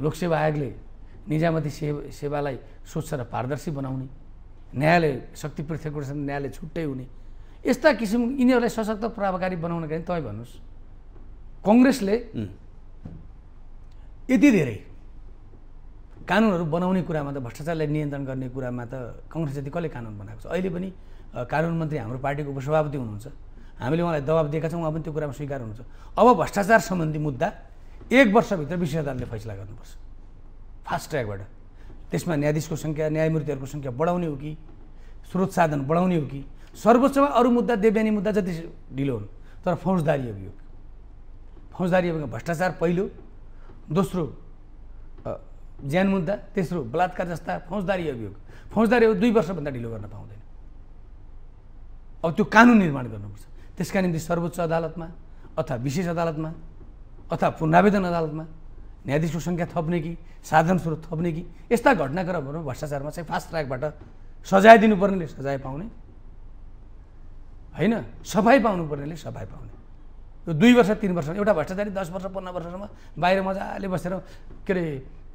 लोकसेवा आयोगले निजामती सेवा सेवालाई स्वच्छ र पारदर्शी बनाउने न्यायालय शक्ति पृथकसँग न्यायालय छुट्टै हुने यस्ता किसिम यिनीहरूलाई सशक्त प्रभावकारी बनाउनका लागि तपाईँ भन्नुहोस् कङ्ग्रेसले यति धेरै कानुनहरू बनाउने कुरामा त भ्रष्टाचारलाई नियन्त्रण गर्ने कुरामा त कङ्ग्रेस जति कसले कानुन बनाएको छ अहिले पनि कानुन मन्त्री हाम्रो पार्टीको उपसभापति हुनुहुन्छ हामीले उहाँलाई दबाब दिएका छौँ उहाँ पनि त्यो कुरामा स्वीकार हुनुहुन्छ अब भ्रष्टाचार सम्बन्धी मुद्दा एक वर्षभित्र विश्व अदालतले फैसला गर्नुपर्छ फास्ट ट्र्याकबाट त्यसमा न्यायाधीशको सङ्ख्या न्यायमूर्तिहरूको सङ्ख्या बढाउने हो कि स्रोत साधन बढाउने हो कि सर्वोच्चमा अरू मुद्दा देव्यानी मुद्दा जति ढिलो हुन् तर फौजदारी अभियोग फौजदारी अभियोग भ्रष्टाचार पहिलो दोस्रो ज्यान मुद्दा तेस्रो बलात्कार जस्ता फौजदारी अभियोग फौजदारी अभियोग दुई वर्षभन्दा ढिलो गर्न पाउँदैन अब त्यो कानुन निर्माण गर्नुपर्छ त्यसका निम्ति सर्वोच्च अदालतमा अथवा विशेष अदालतमा अथवा पुनरावेदन अदालतमा न्यायाधीशको सङ्ख्या थप्ने कि साधन स्रोत थप्ने कि यस्ता घटनाक्रमहरूमा भ्रष्टाचारमा चाहिँ फास्ट ट्र्याकबाट सजाय दिनुपर्नेले सजाय पाउने होइन सफाइ पाउनुपर्नेले सफाइ पाउने यो दुई वर्ष तिन वर्ष एउटा भ्रष्टाचारी दस वर्ष पन्ध्र वर्षसम्म बाहिर मजाले बसेर के अरे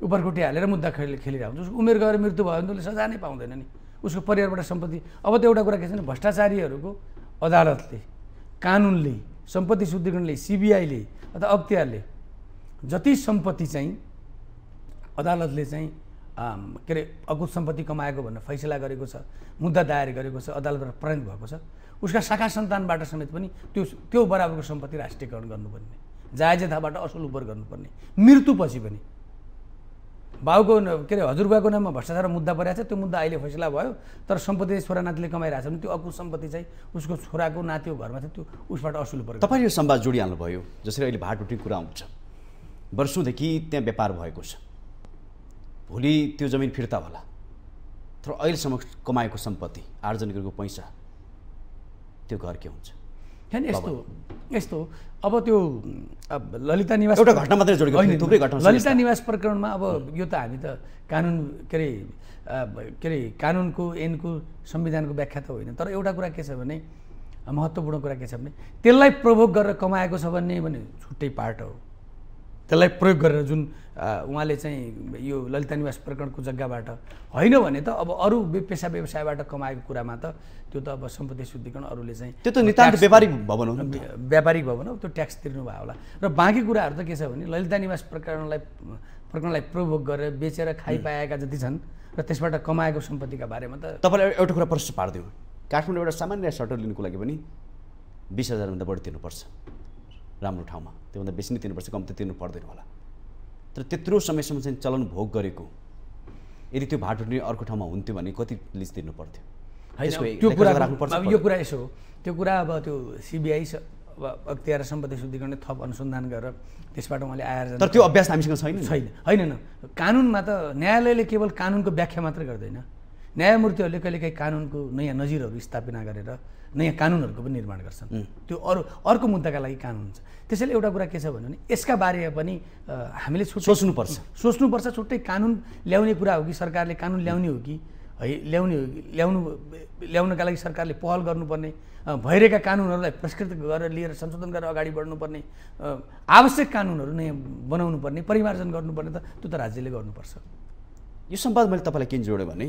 उपरखुट्टी हालेर मुद्दा खेल खेलिरहेको हुन्छ उसको उमेर गएर मृत्यु भयो भने उसले सजाय नै पाउँदैन नि उसको परिवारबाट सम्पत्ति अब त एउटा कुरा के छ भने भ्रष्टाचारीहरूको अदालतले कानुनले सम्पत्ति शुद्धिकरणले सिबिआईले अथवा अख्तियारले जति सम्पत्ति चाहिँ अदालतले चाहिँ के अरे अकुत सम्पत्ति कमाएको भनेर फैसला गरेको छ मुद्दा दायर गरेको छ अदालतबाट प्रेरित भएको छ उसका शाखा सन्तानबाट समेत पनि त्यो त्यो बराबरको सम्पत्ति राष्ट्रियकरण गर्नुपर्ने जायजथाबाट असुल उपर गर्नुपर्ने मृत्युपछि पनि बाउको के अरे हजुरबाको नाममा भ्रष्टाचार मुद्दा परेको छ त्यो मुद्दा अहिले फैसला भयो तर सम्पत्ति छोरा नातिले कमाइरहेको छ भने त्यो अकुत सम्पत्ति चाहिँ उसको छोराको नातिको घरमा थियो त्यो उसबाट असुल पर्यो तपाईँ यो सम्वाद जोडिहाल्नुभयो जसरी अहिले भाटुटी कुरा हुन्छ वर्षौँदेखि त्यहाँ व्यापार भएको छ भोलि त्यो जमिन फिर्ता होला तर अहिलेसम्म कमाएको सम्पत्ति आर्जन गरेको पैसा त्यो घर के हुन्छ यस्तो यस्तो अब त्यो ललिता निवास एउटा घटना मात्रै जोडेको होइन थुप्रै घटना ललिता निवास प्रकरणमा अब यो त हामी त कानुन के अरे के अरे कानुनको एनको संविधानको व्याख्या त होइन तर एउटा कुरा के छ भने महत्त्वपूर्ण कुरा के छ भने त्यसलाई प्रभोग गरेर कमाएको छ भन्ने भने छुट्टै पार्ट हो त्यसलाई प्रयोग गरेर जुन उहाँले चाहिँ यो ललिता निवास प्रकरणको जग्गाबाट होइन भने त अब अरू पेसा व्यवसायबाट कमाएको कुरामा त त्यो त अब सम्पत्ति शुद्धिकरण अरूले चाहिँ त्यो त नितान्त व्यापारिक भवन हो व्यापारिक भवन हो त्यो ट्याक्स तिर्नुभयो होला र बाँकी कुराहरू त के छ भने ललिता निवास प्रकरणलाई प्रकरणलाई प्रयोग गरेर बेचेर खाइपाएका जति छन् र त्यसबाट कमाएको सम्पत्तिका बारेमा त तपाईँलाई एउटा कुरा प्रश्न पारिदियो काठमाडौँ एउटा सामान्य सटर लिनुको लागि पनि बिस हजारभन्दा बढी तिर्नुपर्छ राम्रो ठाउँमा त्योभन्दा बेसी नै तिर्नुपर्छ कम्ती तिर्नु पर्दैन होला तर त्यत्रो समयसम्म चाहिँ चलन भोग गरेको यदि त्यो भाटो अर्को ठाउँमा हुन्थ्यो भने कति लिज तिर्नु पर्थ्यो त्यो कुरा राख्नुपर्छ यो कुरा यसो हो त्यो कुरा अब त्यो सिबिआई अब अख्तियार सम्पत्ति शुद्धिकरणले थप अनुसन्धान गरेर त्यसबाट उहाँले आएर तर त्यो अभ्यास हामीसँग छैन छैन होइन कानुनमा त न्यायालयले केवल कानुनको व्याख्या मात्रै गर्दैन न्यायमूर्तिहरूले कहिलेकाहीँ कानुनको नयाँ नजिरहरू स्थापना गरेर नयाँ कानुनहरूको पनि निर्माण गर्छन् त्यो अरू अर्को मुद्दाका लागि कानुन हुन्छ त्यसैले एउटा कुरा के छ भने यसका बारेमा पनि हामीले सोच्नुपर्छ सोच्नुपर्छ छुट्टै कानुन ल्याउने कुरा हो कि सरकारले कानुन ल्याउने हो कि है ल्याउने हो कि ल्याउनु ल्याउनका लागि सरकारले पहल गर्नुपर्ने भइरहेका कानुनहरूलाई प्रस्कृत गरेर लिएर संशोधन गरेर अगाडि बढ्नुपर्ने आवश्यक कानुनहरू नयाँ बनाउनु पर्ने परिमार्जन गर्नुपर्ने त त्यो त राज्यले गर्नुपर्छ यो सम्वाद मैले तपाईँलाई किन जोड्यो भने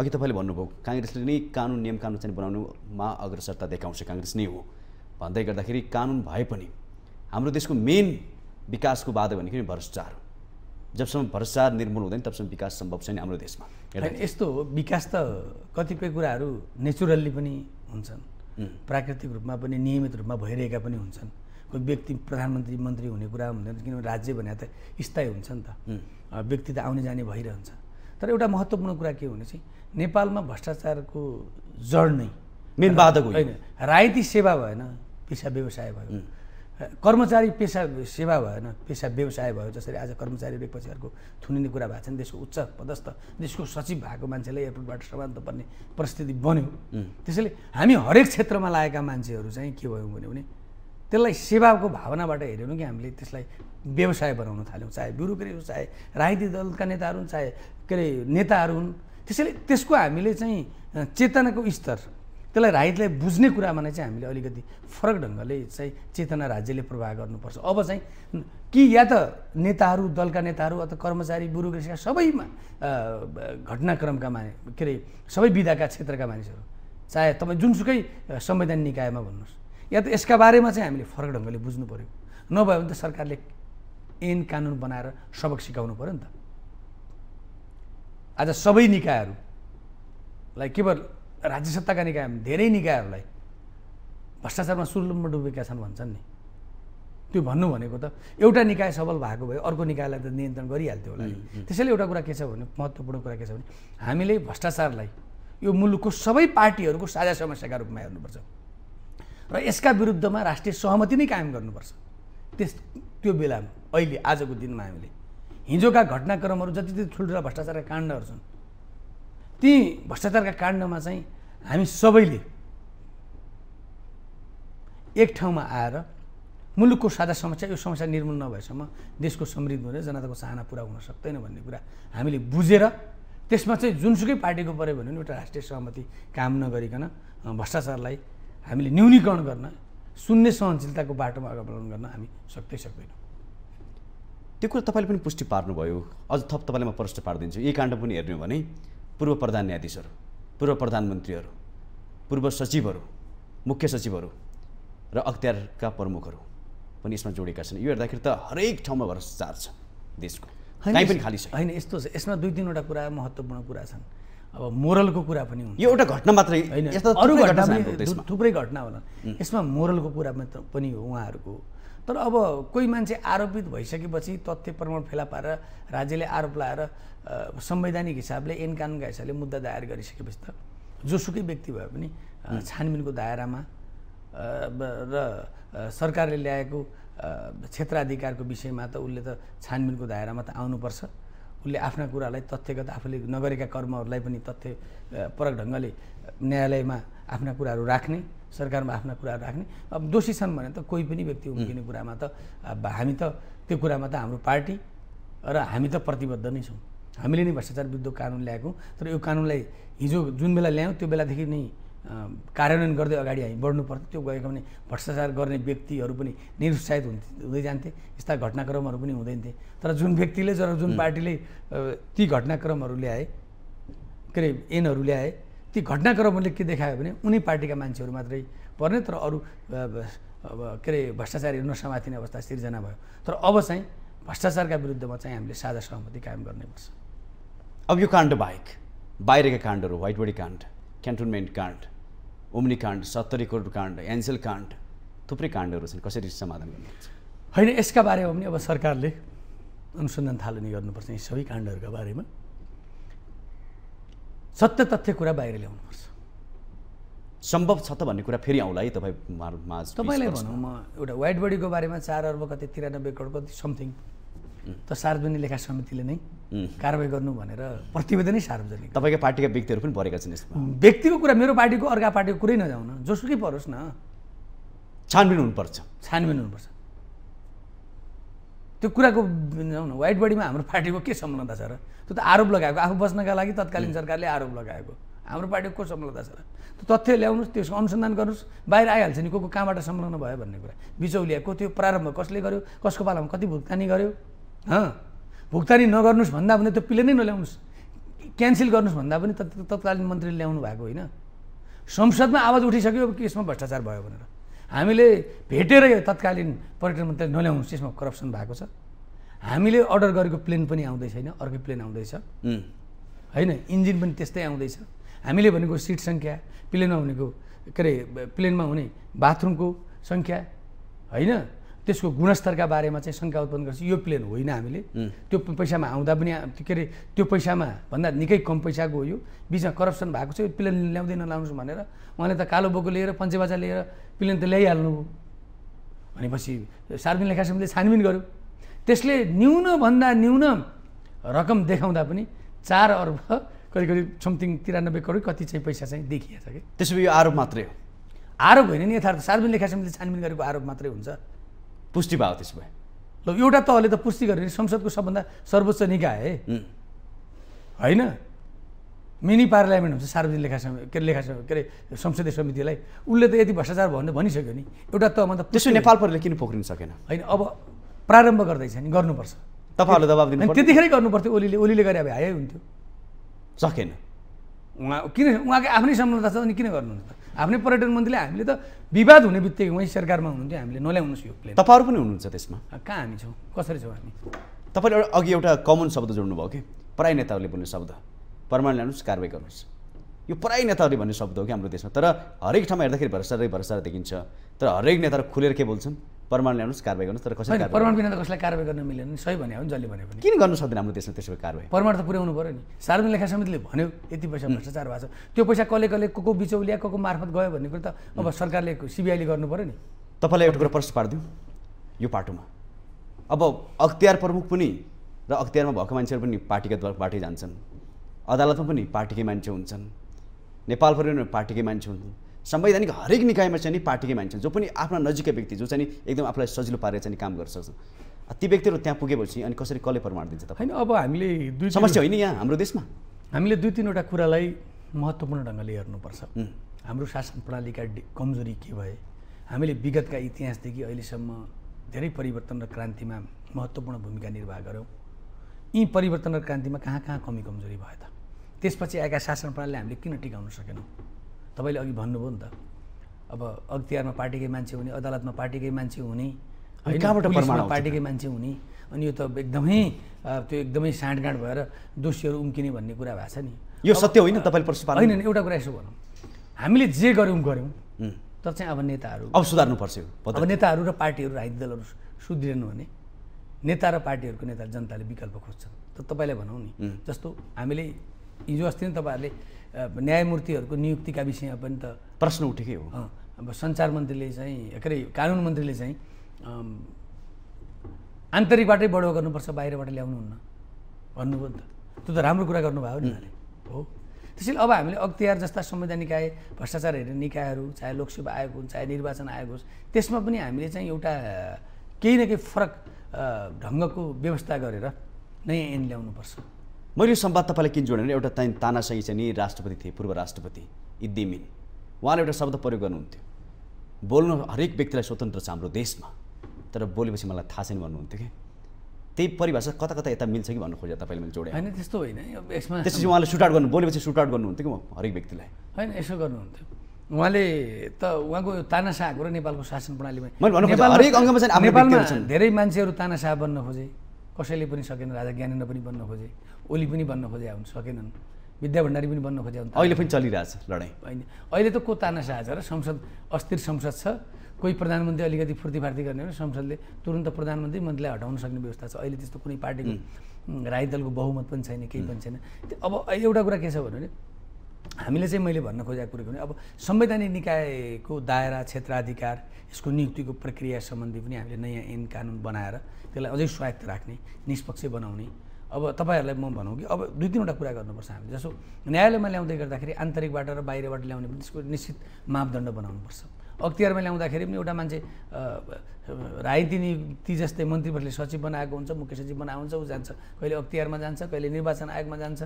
अघि तपाईँले भन्नुभयो काङ्ग्रेसले नै कानुन नियम कानुन चाहिँ बनाउनुमा अग्रसरता देखाउँछ काङ्ग्रेस नै हो भन्दै गर्दाखेरि कानुन भए पनि हाम्रो देशको मेन विकासको बाधा भनेको नि भ्रष्टाचार हो जबसम्म भ्रष्टाचार निर्मूल हुँदैन तबसम्म विकास सम्भव छैन हाम्रो देशमा यस्तो हो विकास त कतिपय कुराहरू नेचुरल्ली पनि हुन्छन् प्राकृतिक रूपमा पनि नियमित रूपमा भइरहेका पनि हुन्छन् कोही व्यक्ति प्रधानमन्त्री मन्त्री हुने कुरा हुँदैन किनभने राज्य भने त स्थायी हुन्छ नि त व्यक्ति त आउने जाने भइरहन्छ तर एउटा महत्त्वपूर्ण कुरा के भने चाहिँ नेपालमा भ्रष्टाचारको जड नै मेन बाधक होइन रायती सेवा भएन पेसा व्यवसाय भयो कर्मचारी पेसा सेवा भएन पेसा व्यवसाय भयो जसरी आज कर्मचारी पछि अर्को थुनिने कुरा भएको छ नि देशको उच्च पदस्थ देशको सचिव भएको मान्छेलाई एयरपोर्टबाट समान्त पर्ने परिस्थिति बन्यो त्यसैले हामी हरेक क्षेत्रमा लागेका मान्छेहरू चाहिँ के भयौँ भन्यो भने त्यसलाई सेवाको भावनाबाट हेऱ्यौँ कि हामीले त्यसलाई व्यवसाय बनाउन थाल्यौँ चाहे ब्युरोक्रेट चाहे राजनीति दलका नेताहरू हुन् चाहे के अरे नेताहरू हुन् त्यसैले त्यसको हामीले चाहिँ चेतनाको स्तर त्यसलाई राइटलाई बुझ्ने कुरामा नै चाहिँ हामीले अलिकति फरक ढङ्गले चाहिँ चेतना राज्यले प्रवाह गर्नुपर्छ अब चाहिँ कि या त नेताहरू दलका नेताहरू अथवा कर्मचारी ब्युरोक्रेसीका सबैमा घटनाक्रमका माने के अरे सबै विधाका क्षेत्रका मानिसहरू चाहे तपाईँ जुनसुकै संवैधान निकायमा भन्नुहोस् या त यसका बारेमा चाहिँ हामीले फरक ढङ्गले बुझ्नु पऱ्यो नभए भने त सरकारले ऐन कानुन बनाएर सबक सिकाउनु पऱ्यो नि त आज सबै निकायहरूलाई केवल राज्य सत्ताका निकाय धेरै निकायहरूलाई भ्रष्टाचारमा सुरुलम्ब डुबेका छन् भन्छन् नि त्यो भन्नु भनेको त एउटा निकाय सबल भएको भए अर्को निकायलाई त नियन्त्रण गरिहाल्थ्यो होला नि त्यसैले एउटा कुरा के छ भने महत्त्वपूर्ण कुरा के छ भने हामीले भ्रष्टाचारलाई यो मुलुकको सबै पार्टीहरूको साझा समस्याका रूपमा हेर्नुपर्छ र यसका विरुद्धमा राष्ट्रिय सहमति नै कायम गर्नुपर्छ त्यस त्यो बेलामा अहिले आजको दिनमा हामीले हिजोका घटनाक्रमहरू जति जति ठुल्ठुला भ्रष्टाचारका काण्डहरू छन् ती भ्रष्टाचारका काण्डमा चाहिँ हामी सबैले एक ठाउँमा आएर मुलुकको साझा समस्या यो समस्या निर्मूल नभएसम्म देशको समृद्ध हुने जनताको चाहना पुरा हुन सक्दैन भन्ने कुरा हामीले बुझेर त्यसमा चाहिँ जुनसुकै पार्टीको पऱ्यो भने पनि एउटा राष्ट्रिय सहमति काम नगरिकन भ्रष्टाचारलाई हामीले न्यूनीकरण गर्न शून्य सहनशीलताको बाटोमा अगाडि बढाउन गर्न हामी सक्दै सक्दैनौँ त्यो कुरा तपाईँले पनि पुष्टि पार्नुभयो अझ थप तपाईँलाई म प्रश्न पारिदिन्छु यही काण्ड पनि हेर्ने भने पूर्व प्रधान न्यायाधीशहरू पूर्व प्रधानमन्त्रीहरू पूर्व सचिवहरू मुख्य सचिवहरू र अख्तियारका प्रमुखहरू पनि यसमा जोडेका छन् यो हेर्दाखेरि त हरेक ठाउँमा भ्रष्टाचार छ देशको पनि खाली छ होइन यस्तो छ यसमा दुई तिनवटा कुरा महत्त्वपूर्ण कुरा छन् अब मोरलको कुरा पनि हुन्छ यो एउटा घटना मात्रै होइन अरू घटना थुप्रै घटना होला यसमा मोरलको कुरा मात्र पनि हो उहाँहरूको तर अब कोही मान्छे आरोपित भइसकेपछि तथ्य प्रमाण फेला पारेर राज्यले आरोप लगाएर संवैधानिक हिसाबले एन कानुनका हिसाबले मुद्दा दायर गरिसकेपछि त जोसुकै व्यक्ति भए पनि छानबिनको दायरामा र सरकारले ल्याएको क्षेत्राधिकारको विषयमा त उसले त छानबिनको दायरामा त आउनुपर्छ उसले आफ्ना कुरालाई तथ्यगत आफूले नगरेका कर्महरूलाई पनि तथ्य परक ढङ्गले न्यायालयमा आफ्ना कुराहरू राख्ने सरकारमा आफ्ना कुराहरू राख्ने अब दोषी छन् भने त कोही पनि व्यक्ति उम्किने कुरामा त हामी त त्यो कुरामा त हाम्रो पार्टी र हामी त प्रतिबद्ध नै छौँ हामीले नै भ्रष्टाचार विरुद्ध कानुन ल्याएको तर यो कानुनलाई हिजो जुन बेला ल्यायौँ त्यो बेलादेखि नै कार्यान्वयन गर्दै अगाडि हामी बढ्नु पर्थ्यो त्यो गएको भने भ्रष्टाचार गर्ने व्यक्तिहरू पनि निरुत्साहित हुँदै जान्थे यस्ता घटनाक्रमहरू पनि हुँदैन थिए तर जुन व्यक्तिले जर जुन पार्टीले ती घटनाक्रमहरू ल्याए के अरे एनहरू ल्याए ती घटनाक्रमहरूले के देखायो भने उनी पार्टीका मान्छेहरू मात्रै पर्ने तर अरू के अरे भ्रष्टाचारीहरू नसमातिने अवस्था सिर्जना भयो तर अब चाहिँ भ्रष्टाचारका विरुद्धमा चाहिँ हामीले साझा सहमति कायम गर्नैपर्छ अब यो काण्ड बाहेक बाहिरका काण्डहरू वाइटबडी काण्ड क्यान्टोनमेन्ट काण्ड उम्नी काण्ड सत्तरी करोड काण्ड एन्सेल काण्ड थुप्रै काण्डहरू छन् कसरी समाधान गर्नु होइन यसका बारेमा पनि अब सरकारले अनुसन्धान थालनी गर्नुपर्छ यी सबै काण्डहरूका बारेमा सत्य तथ्य कुरा बाहिर ल्याउनुपर्छ सम्भव छ त भन्ने कुरा फेरि आउँला है तपाईँ तपाईँलाई भनौँ म एउटा वाइट बडीको बारेमा चार अर्ब कति तिरानब्बे करोड कति समथिङ त सार्वजनिक लेखा समितिले नै कारवाही गर्नु भनेर प्रतिवेदनै सार्वजनिक तपाईँको पार्टीका व्यक्तिहरू पनि परेका छन् यसमा व्यक्तिको कुरा मेरो पार्टीको अर्का पार्टीको कुरै नजाउन जोसुकै परोस् न छानबिन हुनुपर्छ छानबिन हुनुपर्छ त्यो कुराको वाइट बडीमा हाम्रो पार्टीको के संलग्नता छ र त्यो त आरोप लगाएको आफू बस्नका लागि तत्कालीन सरकारले आरोप लगाएको हाम्रो पार्टीको को संलग्नता छ र तथ्य ल्याउनुहोस् त्यसको अनुसन्धान गर्नुहोस् बाहिर आइहाल्छ नि को को कहाँबाट संलग्न भयो भन्ने कुरा बिचौलियाको त्यो प्रारम्भ कसले गर्यो कसको पालामा कति भुक्तानी गर्यो हँ भुक्तानी नगर्नुहोस् भन्दा पनि त्यो पिले नै नल्याउनुहोस् क्यान्सल गर्नुहोस् भन्दा पनि तत्कालीन मन्त्रीले ल्याउनु भएको होइन संसदमा आवाज उठिसक्यो अब केसमा भ्रष्टाचार भयो भनेर हामीले भेटेर यो तत्कालीन पर्यटन मन्त्री नल्याउनुहोस् त्यसमा करप्सन भएको छ हामीले अर्डर गरेको प्लेन पनि आउँदैछ होइन अर्कै प्लेन आउँदैछ होइन इन्जिन पनि त्यस्तै आउँदैछ हामीले भनेको सिट सङ्ख्या प्लेनमा हुनेको के अरे प्लेनमा हुने बाथरुमको सङ्ख्या होइन त्यसको गुणस्तरका बारेमा चाहिँ शङ्का उत्पन्न गर्छ यो प्लेन होइन हामीले त्यो पैसामा आउँदा पनि के अरे त्यो पैसामा भन्दा निकै कम पैसाको हो यो बिचमा करप्सन भएको छ यो प्लेन ल्याउँदैन लाउनुहोस् भनेर उहाँले त कालो बोको लिएर पञ्चेबाजा लिएर प्लेन त ल्याइहाल्नु भनेपछि सार्वजनिक लेखा समितिले छानबिन गर्यो त्यसले न्यूनभन्दा न्यून रकम देखाउँदा पनि चार अर्ब करिब करिब समथिङ तिरानब्बे करोड कति चाहिँ पैसा चाहिँ देखिएको छ कि त्यसो यो आरोप मात्रै हो आरोप होइन नि यथार्थ सार्वजनिक लेखा समितिले छानबिन गरेको आरोप मात्रै हुन्छ पुष्टि भयो त्यसो भए ल एउटा तहले त पुष्टि गर्ने संसदको सबभन्दा सर्वोच्च निकाय है होइन मिनी पार्लियामेन्ट हुन्छ सार्वजनिक लेखा समिति के लेखा के अरे संसदीय समितिलाई उसले त यति भ्रष्टाचार भन्ने भनिसक्यो नि एउटा तहमा त त्यसो नेपाल परिले किन पोख्रिन सकेन होइन अब प्रारम्भ गर्दैछ नि गर्नुपर्छ तपाईँहरूले दबाब दिनु त्यतिखेरै गर्नुपर्थ्यो ओलीले ओलीले गरे अब हाई हुन्थ्यो सकेन उहाँ किन उहाँको आफ्नै सम्बन्ध छ अनि किन गर्नुहुन्छ आफ्नै पर्यटन मन्त्रीले हामीले त विवाद हुने बित्तिकै उहीँ सरकारमा हुनुहुन्थ्यो हामीले नल्याउनुहोस् यो प्लेन तपाईँहरू पनि हुनुहुन्छ त्यसमा कहाँ हामी छौँ कसरी छौँ हामी तपाईँले एउटा अघि एउटा कमन शब्द जोड्नुभयो कि पराई नेताहरूले बोल्ने शब्द प्रमाण ल्याउनुहोस् कारवाही गर्नुहोस् यो पराई नेताहरूले भन्ने शब्द हो कि हाम्रो देशमा तर हरेक ठाउँमा हेर्दाखेरि भ्रष्टाचार भ्रष्टाचार देखिन्छ तर हरेक नेताहरू खुलेर के बोल्छन् प्रमाण ल्याउनुहोस् कारवाही गर्नुहोस् तर कसरी प्रमाण बिना त कसलाई कारवाही गर्न मिलेन नि सही भने हो नि जसले भने पनि किन गर्नु सक्दैन हाम्रो देशमा त्यसको कारवाही प्रमाण त पुर्याउनु पऱ्यो नि सार्वजनिक लेखा समितिले भन्यो यति पैसा भ्रष्टाचार भएको छ त्यो पैसा कसले कसले को को बिचौलिया को को मार्फत गयो भन्ने कुरा त अब सरकारले सिबिआईले गर्नु पऱ्यो नि तपाईँलाई एउटा कुरा प्रश्न पारिदिउँ यो पाटोमा अब अख्तियार प्रमुख पनि र अख्तियारमा भएको मान्छेहरू पनि पार्टी जान्छन् अदालतमा पनि पार्टीकै मान्छे हुन्छन् नेपाल पनि पार्टीकै मान्छे हुन्छन् संवैधानिक हरेक निकायमा चाहिँ नि पार्टीकै मान्छे जो पनि आफ्ना नजिकै व्यक्ति जो चाहिँ एकदम आफूलाई सजिलो पारेर चाहिँ काम गर्न सक्छ ती व्यक्तिहरू त्यहाँ पुगेपछि अनि कसरी कसले प्रमाण दिन्छ त होइन अब हामीले दुई समस्या होइन यहाँ हाम्रो देशमा हामीले दुई तिनवटा कुरालाई महत्त्वपूर्ण ढङ्गले हेर्नुपर्छ हाम्रो शासन प्रणालीका कमजोरी के भए हामीले विगतका इतिहासदेखि अहिलेसम्म धेरै परिवर्तन र क्रान्तिमा महत्त्वपूर्ण भूमिका निर्वाह गऱ्यौँ यी परिवर्तन र क्रान्तिमा कहाँ कहाँ कमी कमजोरी भयो त त्यसपछि आएका शासन प्रणालीलाई हामीले किन टिकाउन सकेनौँ तपाईँले अघि भन्नुभयो नि त अब अख्तियारमा पार्टीकै मान्छे हुने अदालतमा पार्टीकै मान्छे हुने कहाँबाट पार्टीकै मान्छे हुने अनि यो त एकदमै त्यो एकदमै साँडगाँड भएर दोषीहरू उम्किने भन्ने कुरा भएको छ नि यो सत्य होइन तपाईँले पार्नु होइन एउटा कुरा यसो भनौँ हामीले जे गऱ्यौँ गऱ्यौँ तर चाहिँ अब नेताहरू अब सुधार्नुपर्छ अब नेताहरू र पार्टीहरू राजनीतिक दलहरू सुध्रिनु भने नेता र पार्टीहरूको नेता जनताले विकल्प खोज्छन् त तपाईँलाई भनौँ नि जस्तो हामीले हिजो अस्ति नै तपाईँहरूले न्यायमूर्तिहरूको नियुक्तिका विषयमा पनि त प्रश्न उठेकै हो अब सञ्चार मन्त्रीले चाहिँ के अरे कानुन मन्त्रीले चाहिँ आन्तरिकबाटै बढो गर्नुपर्छ बाहिरबाट ल्याउनुहुन्न भन्नुभयो नि त त्यो त राम्रो कुरा गर्नुभयो नि उहाँले हो त्यसैले अब हामीले अख्तियार जस्ता संवैधानिक निकाय भ्रष्टाचार हेर्ने निकायहरू चाहे लोकसेवा आयोग होस् चाहे निर्वाचन आयोग होस् त्यसमा पनि हामीले चाहिँ एउटा केही न केही फरक ढङ्गको व्यवस्था गरेर नयाँ ऐन ल्याउनुपर्छ मैले यो तपाईँलाई किन जोडेन एउटा तान तानासाई चाहिँ नि राष्ट्रपति थिए पूर्व राष्ट्रपति इद्दिमिन उहाँले एउटा शब्द प्रयोग गर्नुहुन्थ्यो बोल्नु हरेक व्यक्तिलाई स्वतन्त्र छ हाम्रो देशमा तर बोलेपछि मलाई थाहा छैन भन्नुहुन्थ्यो कि त्यही परिभाषा कता कता यता मिल्छ कि भन्नु खोजेँ तपाईँले मैले जोडेँ होइन त्यस्तो होइन यसमा त्यसपछि उहाँले सुट आउट गर्नु बोलेपछि सुट आउट गर्नुहुन्थ्यो कि म हरेक व्यक्तिलाई होइन यसो गर्नुहुन्थ्यो उहाँले त उहाँको तानासा आएको र नेपालको शासन प्रणालीमा धेरै मान्छेहरू तानासा बन्न खोजे कसैले पनि सकेन राजा ज्ञानेन्द्र पनि बन्न खोजे ओली पनि बन्न खोजे हुन् सकेनन् विद्या भण्डारी पनि बन्न खोजे हुन् अहिले पनि चलिरहेछ लडाइँ होइन अहिले त को तानासा छ र संसद अस्थिर संसद छ कोही प्रधानमन्त्री अलिकति फुर्तीफार्ती गर्ने भने संसदले तुरन्त प्रधानमन्त्री मन्त्रीलाई हटाउन सक्ने व्यवस्था छ अहिले त्यस्तो कुनै पार्टीको राई दलको बहुमत पनि छैन केही पनि छैन अब एउटा कुरा के छ भने हामीले चाहिँ मैले भन्न खोजेको कुरो भने अब संवैधानिक निकायको दायरा क्षेत्राधिकार यसको नियुक्तिको प्रक्रिया सम्बन्धी पनि हामीले नयाँ ऐन कानुन बनाएर त्यसलाई अझै स्वायत्त राख्ने निष्पक्ष बनाउने अब तपाईँहरूलाई म भनौँ कि अब दुई तिनवटा कुरा गर्नुपर्छ हामीले जसो न्यायालयमा ल्याउँदै गर्दाखेरि आन्तरिकबाट र बाहिरबाट ल्याउने पनि त्यसको निश्चित मापदण्ड बनाउनुपर्छ अख्तियारमा ल्याउँदाखेरि पनि एउटा मान्छे राजनीति ती जस्तै मन्त्रीहरूले सचिव बनाएको हुन्छ मुख्य सचिव बनाएको हुन्छ ऊ जान्छ कहिले अख्तियारमा जान्छ कहिले निर्वाचन आयोगमा जान्छ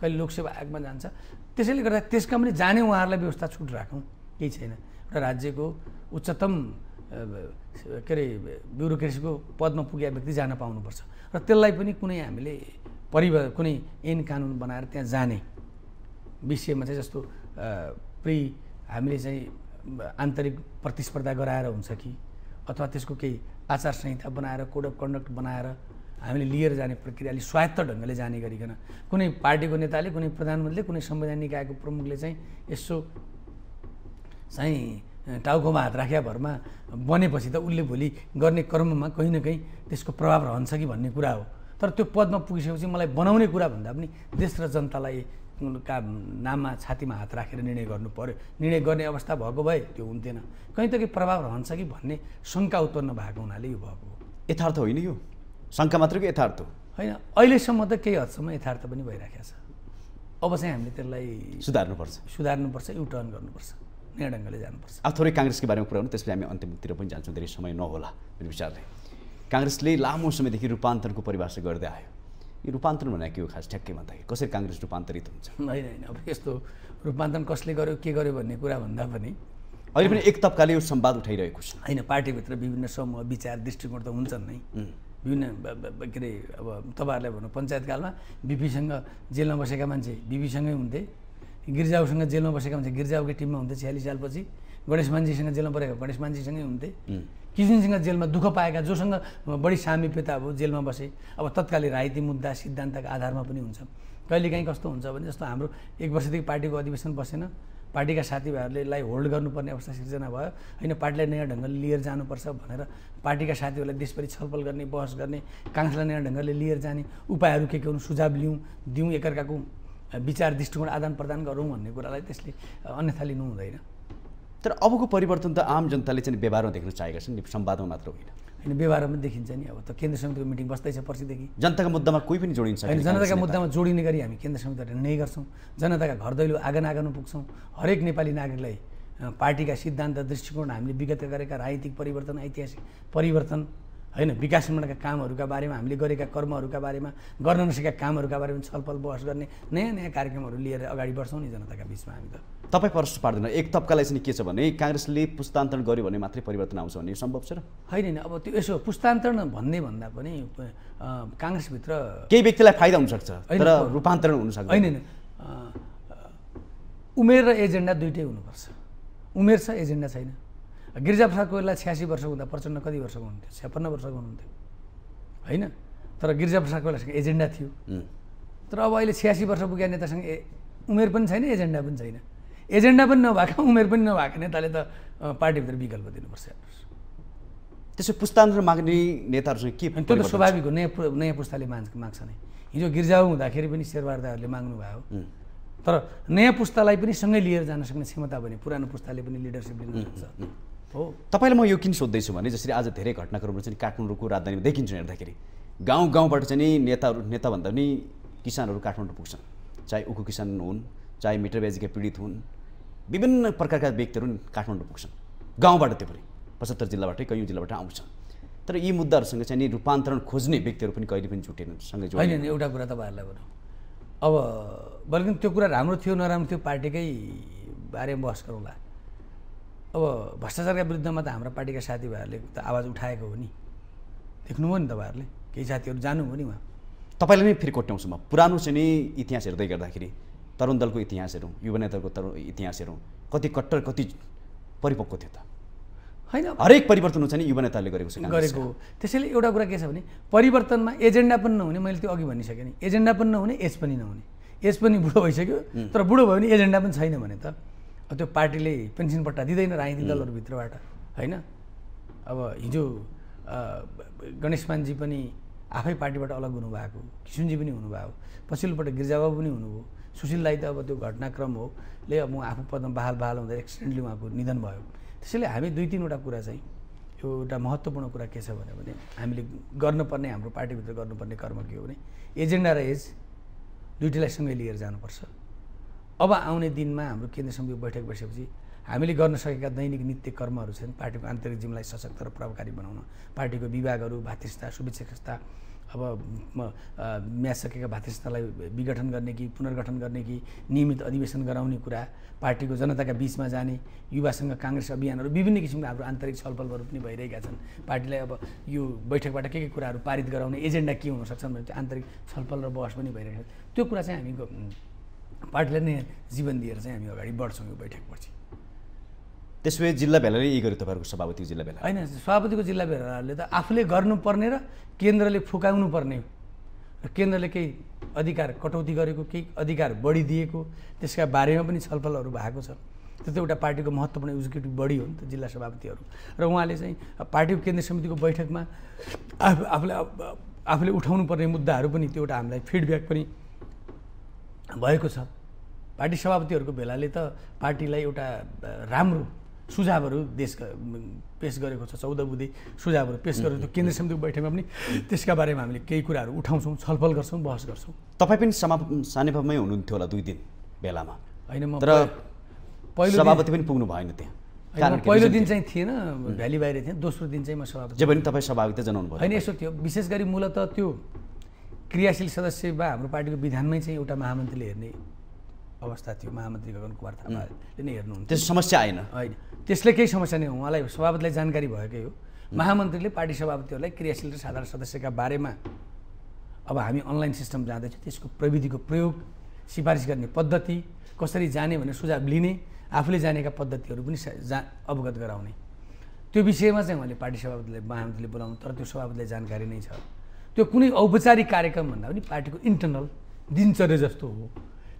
कहिले लोकसेवा आयोगमा जान्छ त्यसैले गर्दा त्यसका पनि जाने उहाँहरूलाई व्यवस्था छुट राखौँ केही छैन एउटा राज्यको उच्चतम के अरे ब्युरोक्रेसीको पदमा पुगेका व्यक्ति जान पाउनुपर्छ र त्यसलाई पनि कुनै हामीले परिवार कुनै ऐन कानुन बनाएर त्यहाँ जाने विषयमा चाहिँ जस्तो प्रि हामीले चाहिँ आन्तरिक प्रतिस्पर्धा गराएर हुन्छ कि अथवा त्यसको केही आचार संहिता बनाएर कोड अफ कन्डक्ट बनाएर हामीले लिएर जाने प्रक्रिया अलिक स्वायत्त ढङ्गले जाने गरिकन कुनै पार्टीको नेताले कुनै प्रधानमन्त्रीले कुनै संवैधानिक निकायको प्रमुखले चाहिँ यसो चाहिँ टाउकोमा हात राख्या भरमा बनेपछि त उसले भोलि गर्ने कर्ममा कहीँ न कहीँ त्यसको प्रभाव रहन्छ कि भन्ने कुरा हो तर त्यो पदमा पुगिसकेपछि मलाई बनाउने कुरा भन्दा पनि देश र जनतालाई का नाममा छातीमा हात राखेर निर्णय गर्नु पऱ्यो निर्णय गर्ने अवस्था भएको भए त्यो हुन्थेन कहीँ त के प्रभाव रहन्छ कि भन्ने शङ्का उत्पन्न भएको हुनाले यो भएको हो यथार्थ होइन यो शङ्का मात्रैको यथार्थ होइन अहिलेसम्म त केही हदसम्म यथार्थ पनि भइराखेको छ अब चाहिँ हामीले त्यसलाई सुधार्नुपर्छ सुधार्नुपर्छ यु टर्न गर्नुपर्छ निर्णयले जानुपर्छ अब थोरै काङ्ग्रेसको बारेमा कुरा गर्नु त्यसपछि हामी अन्तिमतिर पनि जान्छौँ धेरै समय नहोला मेरो विचारले काङ्ग्रेसले लामो समयदेखि रूपान्तरणको परिभाषा गर्दै आयो यो रूपान्तरण भनेको के हो खास ठ्याक्कै भन्दाखेरि कसरी काङ्ग्रेस रूपान्तरित हुन्छ होइन होइन अब यस्तो रूपान्तरण कसले गर्यो के गर्यो भन्ने कुरा भन्दा पनि अहिले पनि एक तब्काले यो सम्वाद उठाइरहेको छ होइन पार्टीभित्र विभिन्न समूह विचार दृष्टिकोण त हुन्छन् नै विभिन्न के अरे अब तपाईँहरूलाई भनौँ पञ्चायतकालमा बिपीसँग जेलमा बसेका मान्छे बिपीसँगै हुन्थे गिर्जाउसँग जेलमा बसेका हुन्छ गिर्जाउकै टिममा हुन्थे छ्यालिस सालपछि गणेश मान्छेसँग जेलमा परेका गणेश मान्छेसँगै हुन्थे किसिमसँग जेलमा दुःख पाएका जोसँग बढी सामिप्यता अब जेलमा बसे अब तत्कालीन राजनीति मुद्दा सिद्धान्तको आधारमा पनि हुन्छ कहिलेकाहीँ कस्तो हुन्छ भने जस्तो हाम्रो एक वर्षदेखि पार्टीको अधिवेशन बसेन पार्टीका साथीभाइहरूले साथीभाइहरूलाई होल्ड गर्नुपर्ने अवस्था सिर्जना भयो होइन पार्टीलाई नयाँ ढङ्गले लिएर जानुपर्छ भनेर पार्टीका साथीहरूलाई देशभरि छलफल गर्ने बहस गर्ने काङ्ग्रेसलाई नयाँ ढङ्गले लिएर जाने उपायहरू के के हुन् सुझाव लिउँ दिउँ एकअर्काको विचार दृष्टिकोण आदान प्रदान गरौँ भन्ने कुरालाई त्यसले अन्यथा लिनु हुँदैन तर अबको परिवर्तन त आम जनताले चाहिँ व्यवहारमा देख्न चाहेका छन् नि संवादमा मात्र होइन होइन व्यवहारमा देखिन्छ नि अब त केन्द्र समितिको मिटिङ बस्दैछ पर्सिदेखि जनताको मुद्दामा कोही पनि जोडिन्छ होइन जनताका मुद्दामा जोडिने गरी हामी केन्द्र समितिबाट नै गर्छौँ जनताका घर दैलो आँगन आँगनमा पुग्छौँ हरेक नेपाली नागरिकलाई पार्टीका सिद्धान्त दृष्टिकोण हामीले विगत गरेका राजनीतिक परिवर्तन ऐतिहासिक परिवर्तन होइन विकासमूलका कामहरूका बारेमा हामीले गरेका कर्महरूका बारेमा गर्न नसकेका कामहरूका बारेमा छलफल बहस गर्ने नयाँ नयाँ कार्यक्रमहरू लिएर अगाडि बढ्छौँ नि जनताका बिचमा हामी त तपाईँ प्रश्न पार्दैन एक तब्कालाई चाहिँ के छ भने काङ्ग्रेसले पुस्तान्तरण गर्यो भने मात्रै परिवर्तन आउँछ भन्ने सम्भव छ र होइन अब त्यो यसो पुस्तान्तरण भन्ने भन्दा पनि काङ्ग्रेसभित्र केही व्यक्तिलाई फाइदा हुनसक्छ तर रूपान्तरण हुनसक्छ होइन होइन उमेर र एजेन्डा दुइटै हुनुपर्छ उमेर छ एजेन्डा छैन गिरिजाप्रसाद बेला छ्यासी वर्षको हुँदा प्रचण्ड कति वर्षको हुनुहुन्थ्यो छ्यापन्न वर्षको हुनुहुन्थ्यो होइन तर गिर्जाप्रसादको कोइरालासँग एजेन्डा थियो तर अब अहिले छ्यासी वर्ष पुगे नेतासँग उमेर पनि छैन एजेन्डा पनि छैन एजेन्डा पनि नभएका उमेर पनि नभएका नेताले त पार्टीभित्र विकल्प दिनुपर्छ हेर्नुहोस् त्यसो पुस्तान्तर माग्ने नेताहरूसँग के त्यो त स्वाभाविक हो नयाँ नयाँ पुस्ताले माग माग्छ नै हिजो गिर्जा हुँदाखेरि पनि शेरवार्दाहरूले माग्नुभयो तर नयाँ पुस्तालाई पनि सँगै लिएर जान सक्ने क्षमता भने पुरानो पुस्ताले पनि लिडरसिप लिन सक्छ हो तपाईँलाई म यो किन सोध्दैछु भने जसरी आज धेरै घटनाक्रमहरू चाहिँ काठमाडौँको राजधानीमा देखिन्छ हेर्दाखेरि गाउँ गाउँबाट चाहिँ नि नेताहरू नेताभन्दा पनि किसानहरू काठमाडौँ पुग्छन् चाहे उखु किसान हुन् चाहे मिटर पीडित हुन् विभिन्न प्रकारका व्यक्तिहरू काठमाडौँ पुग्छन् गाउँबाट त्यो पनि पचहत्तर जिल्लाबाटै कयौँ जिल्लाबाट आउँछन् तर यी मुद्दाहरूसँग चाहिँ नि रूपान्तरण खोज्ने व्यक्तिहरू पनि कहिले पनि जुटेनन् सँगै होइन एउटा कुरा तपाईँहरूलाई भनौँ अब बल्कि त्यो कुरा राम्रो थियो नराम्रो थियो पार्टीकै बारेमा बहस गरौँला अब भ्रष्टाचारका विरुद्धमा त हाम्रो पार्टीका साथीभाइहरूले त आवाज उठाएको हो नि देख्नुभयो नि तपाईँहरूले केही साथीहरू जानुभयो नि उहाँ तपाईँले नै फेरि कोट्याउँछु म पुरानो चाहिँ नै इतिहास हेर्दै गर्दाखेरि तरुण दलको इतिहास हेरौँ युवा नेताको तरुण इतिहास हेरौँ कति कट्टर कति परिपक्व थियो त होइन हरेक परिवर्तन हुन्छ नि युवा नेताले गरेको छ गरेको त्यसैले एउटा कुरा के छ भने परिवर्तनमा एजेन्डा पनि नहुने मैले त्यो अघि भनिसकेँ नि एजेन्डा पनि नहुने एज पनि नहुने एज पनि बुढो भइसक्यो तर बुढो भयो भने एजेन्डा पनि छैन भने त त्यो पार्टीले पेन्सन पट्टा दिँदैन राजनीतिक दलहरूभित्रबाट होइन अब हिजो गणेशमानजी पनि आफै पार्टीबाट अलग हुनुभएको किसुनजी पनि हुनुभएको पछिल्लोपल्ट गिर्जाबाबु पनि हुनुभयो सुशीललाई त अब त्यो घटनाक्रम हो ले अब म आफू पदमा बहाल बहाल हुँदा एक्सिडेन्टली उहाँको निधन भयो त्यसैले हामी दुई तिनवटा कुरा चाहिँ यो एउटा महत्त्वपूर्ण कुरा के छ भने हामीले गर्नुपर्ने हाम्रो पार्टीभित्र गर्नुपर्ने कर्म के हो भने एजेन्डा र एज दुइटैलाई सँगै लिएर जानुपर्छ अब आउने दिनमा हाम्रो केन्द्र समिति बैठक बसेपछि हामीले गर्न सकेका दैनिक नित्य कर्महरू छन् पार्टीको आन्तरिक जिमलाई सशक्त र प्रभावकारी बनाउन पार्टीको विभागहरू भातृस्ता शुभेच्छा अब सकेका भातृस्तालाई विघटन गर्ने कि पुनर्गठन गर्ने कि नियमित अधिवेशन गराउने कुरा पार्टीको जनताका बिचमा जाने युवासँग काङ्ग्रेस अभियानहरू विभिन्न किसिमका हाम्रो आन्तरिक छलफलहरू पनि भइरहेका छन् पार्टीलाई अब यो बैठकबाट के के कुराहरू पारित गराउने एजेन्डा के हुनसक्छन् भने त्यो आन्तरिक छलफल र बहस पनि भइरहेको छ त्यो कुरा चाहिँ हामी पार्टीलाई नै जीवन दिएर चाहिँ हामी अगाडि बढ्छौँ यो बैठकपछि त्यसो जिल्ला भेलाले यही गर्यो तपाईँहरूको सभापतिको जिल्ला भेला होइन सभापतिको जिल्ला भेलाहरूले त आफूले गर्नुपर्ने र केन्द्रले फुकाउनु पर्ने र केन्द्रले केही अधिकार कटौती गरेको केही अधिकार बढी दिएको त्यसका बारेमा पनि छलफलहरू भएको छ त्यो त एउटा पार्टीको महत्त्वपूर्ण एक्जिक्युटिभ बढी हो नि त जिल्ला सभापतिहरू र उहाँले चाहिँ पार्टीको केन्द्रीय समितिको बैठकमा आफूलाई आफूले उठाउनु पर्ने मुद्दाहरू पनि त्यो एउटा हामीलाई फिडब्याक पनि भएको छ पार्टी सभापतिहरूको भेलाले त पार्टीलाई एउटा राम्रो सुझावहरू देश पेस गरेको छ चौध बुधे सुझावहरू पेस गरेको त्यो केन्द्रीय समितिको बैठकमा पनि त्यसका बारेमा हामीले केही कुराहरू उठाउँछौँ छलफल गर्छौँ बहस गर्छौँ तपाईँ पनि समा सानेपामै हुनुहुन्थ्यो होला दुई दिन भेलामा होइन म तर पहिलो सभापति पनि पुग्नु भएन त्यहाँ पहिलो दिन चाहिँ थिएन भ्याली बाहिर थिएँ दोस्रो दिन चाहिँ म सभापति जे पनि तपाईँ सभापति जनाउनु भयो होइन यसो थियो विशेष गरी मूलत त्यो क्रियाशील सदस्य वा हाम्रो पार्टीको विधानमै चाहिँ एउटा महामन्त्रीले हेर्ने अवस्था थियो महामन्त्री गगन कुमार थापाले नै हेर्नुहुन्थ्यो त्यस समस्या आएन होइन त्यसले केही समस्या नै हो उहाँलाई सभापतिलाई जानकारी भएकै हो महामन्त्रीले पार्टी सभापतिहरूलाई क्रियाशील र साधारण सदस्यका बारेमा अब हामी अनलाइन सिस्टम जाँदैछ त्यसको प्रविधिको प्रयोग सिफारिस गर्ने पद्धति कसरी जाने भनेर सुझाव लिने आफूले जानेका पद्धतिहरू पनि जा अवगत गराउने त्यो विषयमा चाहिँ उहाँले पार्टी सभापतिलाई महामन्त्रीले बोलाउनु तर त्यो सभापतिलाई जानकारी नै छ त्यो कुनै औपचारिक कार्यक्रम भन्दा पनि पार्टीको इन्टर्नल दिनचर्या जस्तो हो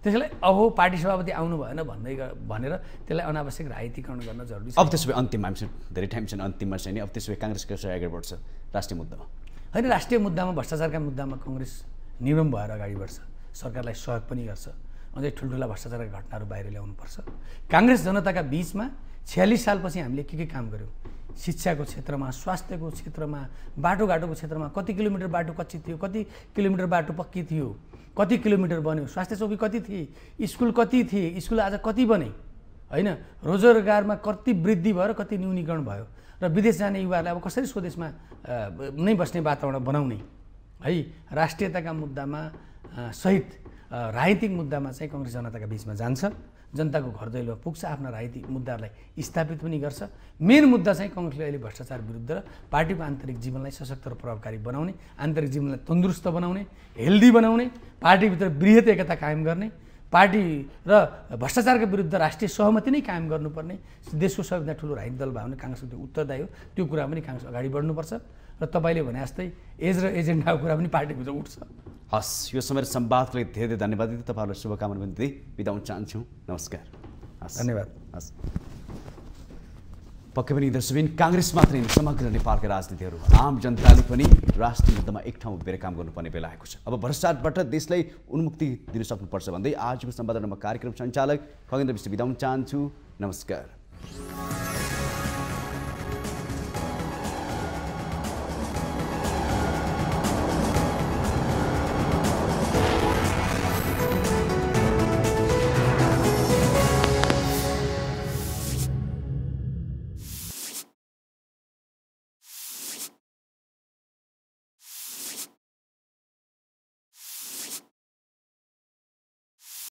त्यसैलाई अहो पार्टी सभापति आउनु भएन भन्दै भनेर त्यसलाई अनावश्यक राजनीतिकरण गर्न जरुरी छ अब त्यसो भए अन्तिममा धेरै टाइम छैन अन्तिममा छैन अब त्यसो भए काङ्ग्रेसको अगाडि बढ्छ राष्ट्रिय मुद्दामा होइन राष्ट्रिय मुद्दामा भ्रष्टाचारका मुद्दामा कङ्ग्रेस निरम भएर अगाडि बढ्छ सरकारलाई सहयोग पनि गर्छ अझै ठुल्ठुला भ्रष्टाचारका घटनाहरू बाहिर ल्याउनुपर्छ काङ्ग्रेस जनताका बिचमा छ्यालिस सालपछि हामीले के के काम गऱ्यौँ शिक्षाको क्षेत्रमा स्वास्थ्यको क्षेत्रमा बाटोघाटोको क्षेत्रमा कति किलोमिटर बाटो कच्ची थियो कति किलोमिटर बाटो पक्की थियो कति किलोमिटर बन्यो स्वास्थ्य चौकी कति थिए स्कुल कति थिए स्कुल आज कति बने होइन रोजगारमा कति वृद्धि र कति न्यूनीकरण भयो र विदेश जाने युवाहरूलाई अब कसरी स्वदेशमा नै बस्ने वातावरण बनाउने है राष्ट्रियताका मुद्दामा सहित राजनीतिक मुद्दामा चाहिँ कङ्ग्रेस जनताका बिचमा जान्छ जनताको घर दैलोमा पुग्छ आफ्ना राजनीतिक मुद्दाहरूलाई स्थापित पनि गर्छ मेन मुद्दा चाहिँ कङ्ग्रेसले अहिले भ्रष्टाचार विरुद्ध र पार्टीको आन्तरिक जीवनलाई सशक्त र प्रभावकारी बनाउने आन्तरिक जीवनलाई तन्दुरुस्त बनाउने हेल्दी बनाउने पार्टीभित्र वृहत एकता कायम गर्ने पार्टी र भ्रष्टाचारको विरुद्ध राष्ट्रिय सहमति नै कायम गर्नुपर्ने देशको सबैभन्दा ठुलो राजनीतिक दल भयो भने काङ्ग्रेसको त्यो उत्तरदायी हो त्यो कुरा पनि काङ्ग्रेस अगाडि बढ्नुपर्छ र तपाईँले भने जस्तै एज र एजेन्डाको कुरा पनि पार्टीभित्र उठ्छ हस् यो समय सम्वादको लागि धेरै धेरै धन्यवाद दिदी तपाईँहरूलाई शुभकामना पनि दिँदै बिताउन चाहन्छौँ नमस्कार हस् धन्यवाद हस् पक्कै पनि दर्शबिन काङ्ग्रेस मात्रै होइन समग्र नेपालका राजनीतिहरू आम जनताले पनि राष्ट्रिय मुद्दामा एक ठाउँ उभिएर काम गर्नुपर्ने बेला आएको छ अब भ्रष्टाचारबाट देशलाई उन्मुक्ति दिन सक्नुपर्छ भन्दै आजको सम्पादनमा कार्यक्रम सञ्चालक खगेन्द्र विश्व बिदाउन चाहन्छु नमस्कार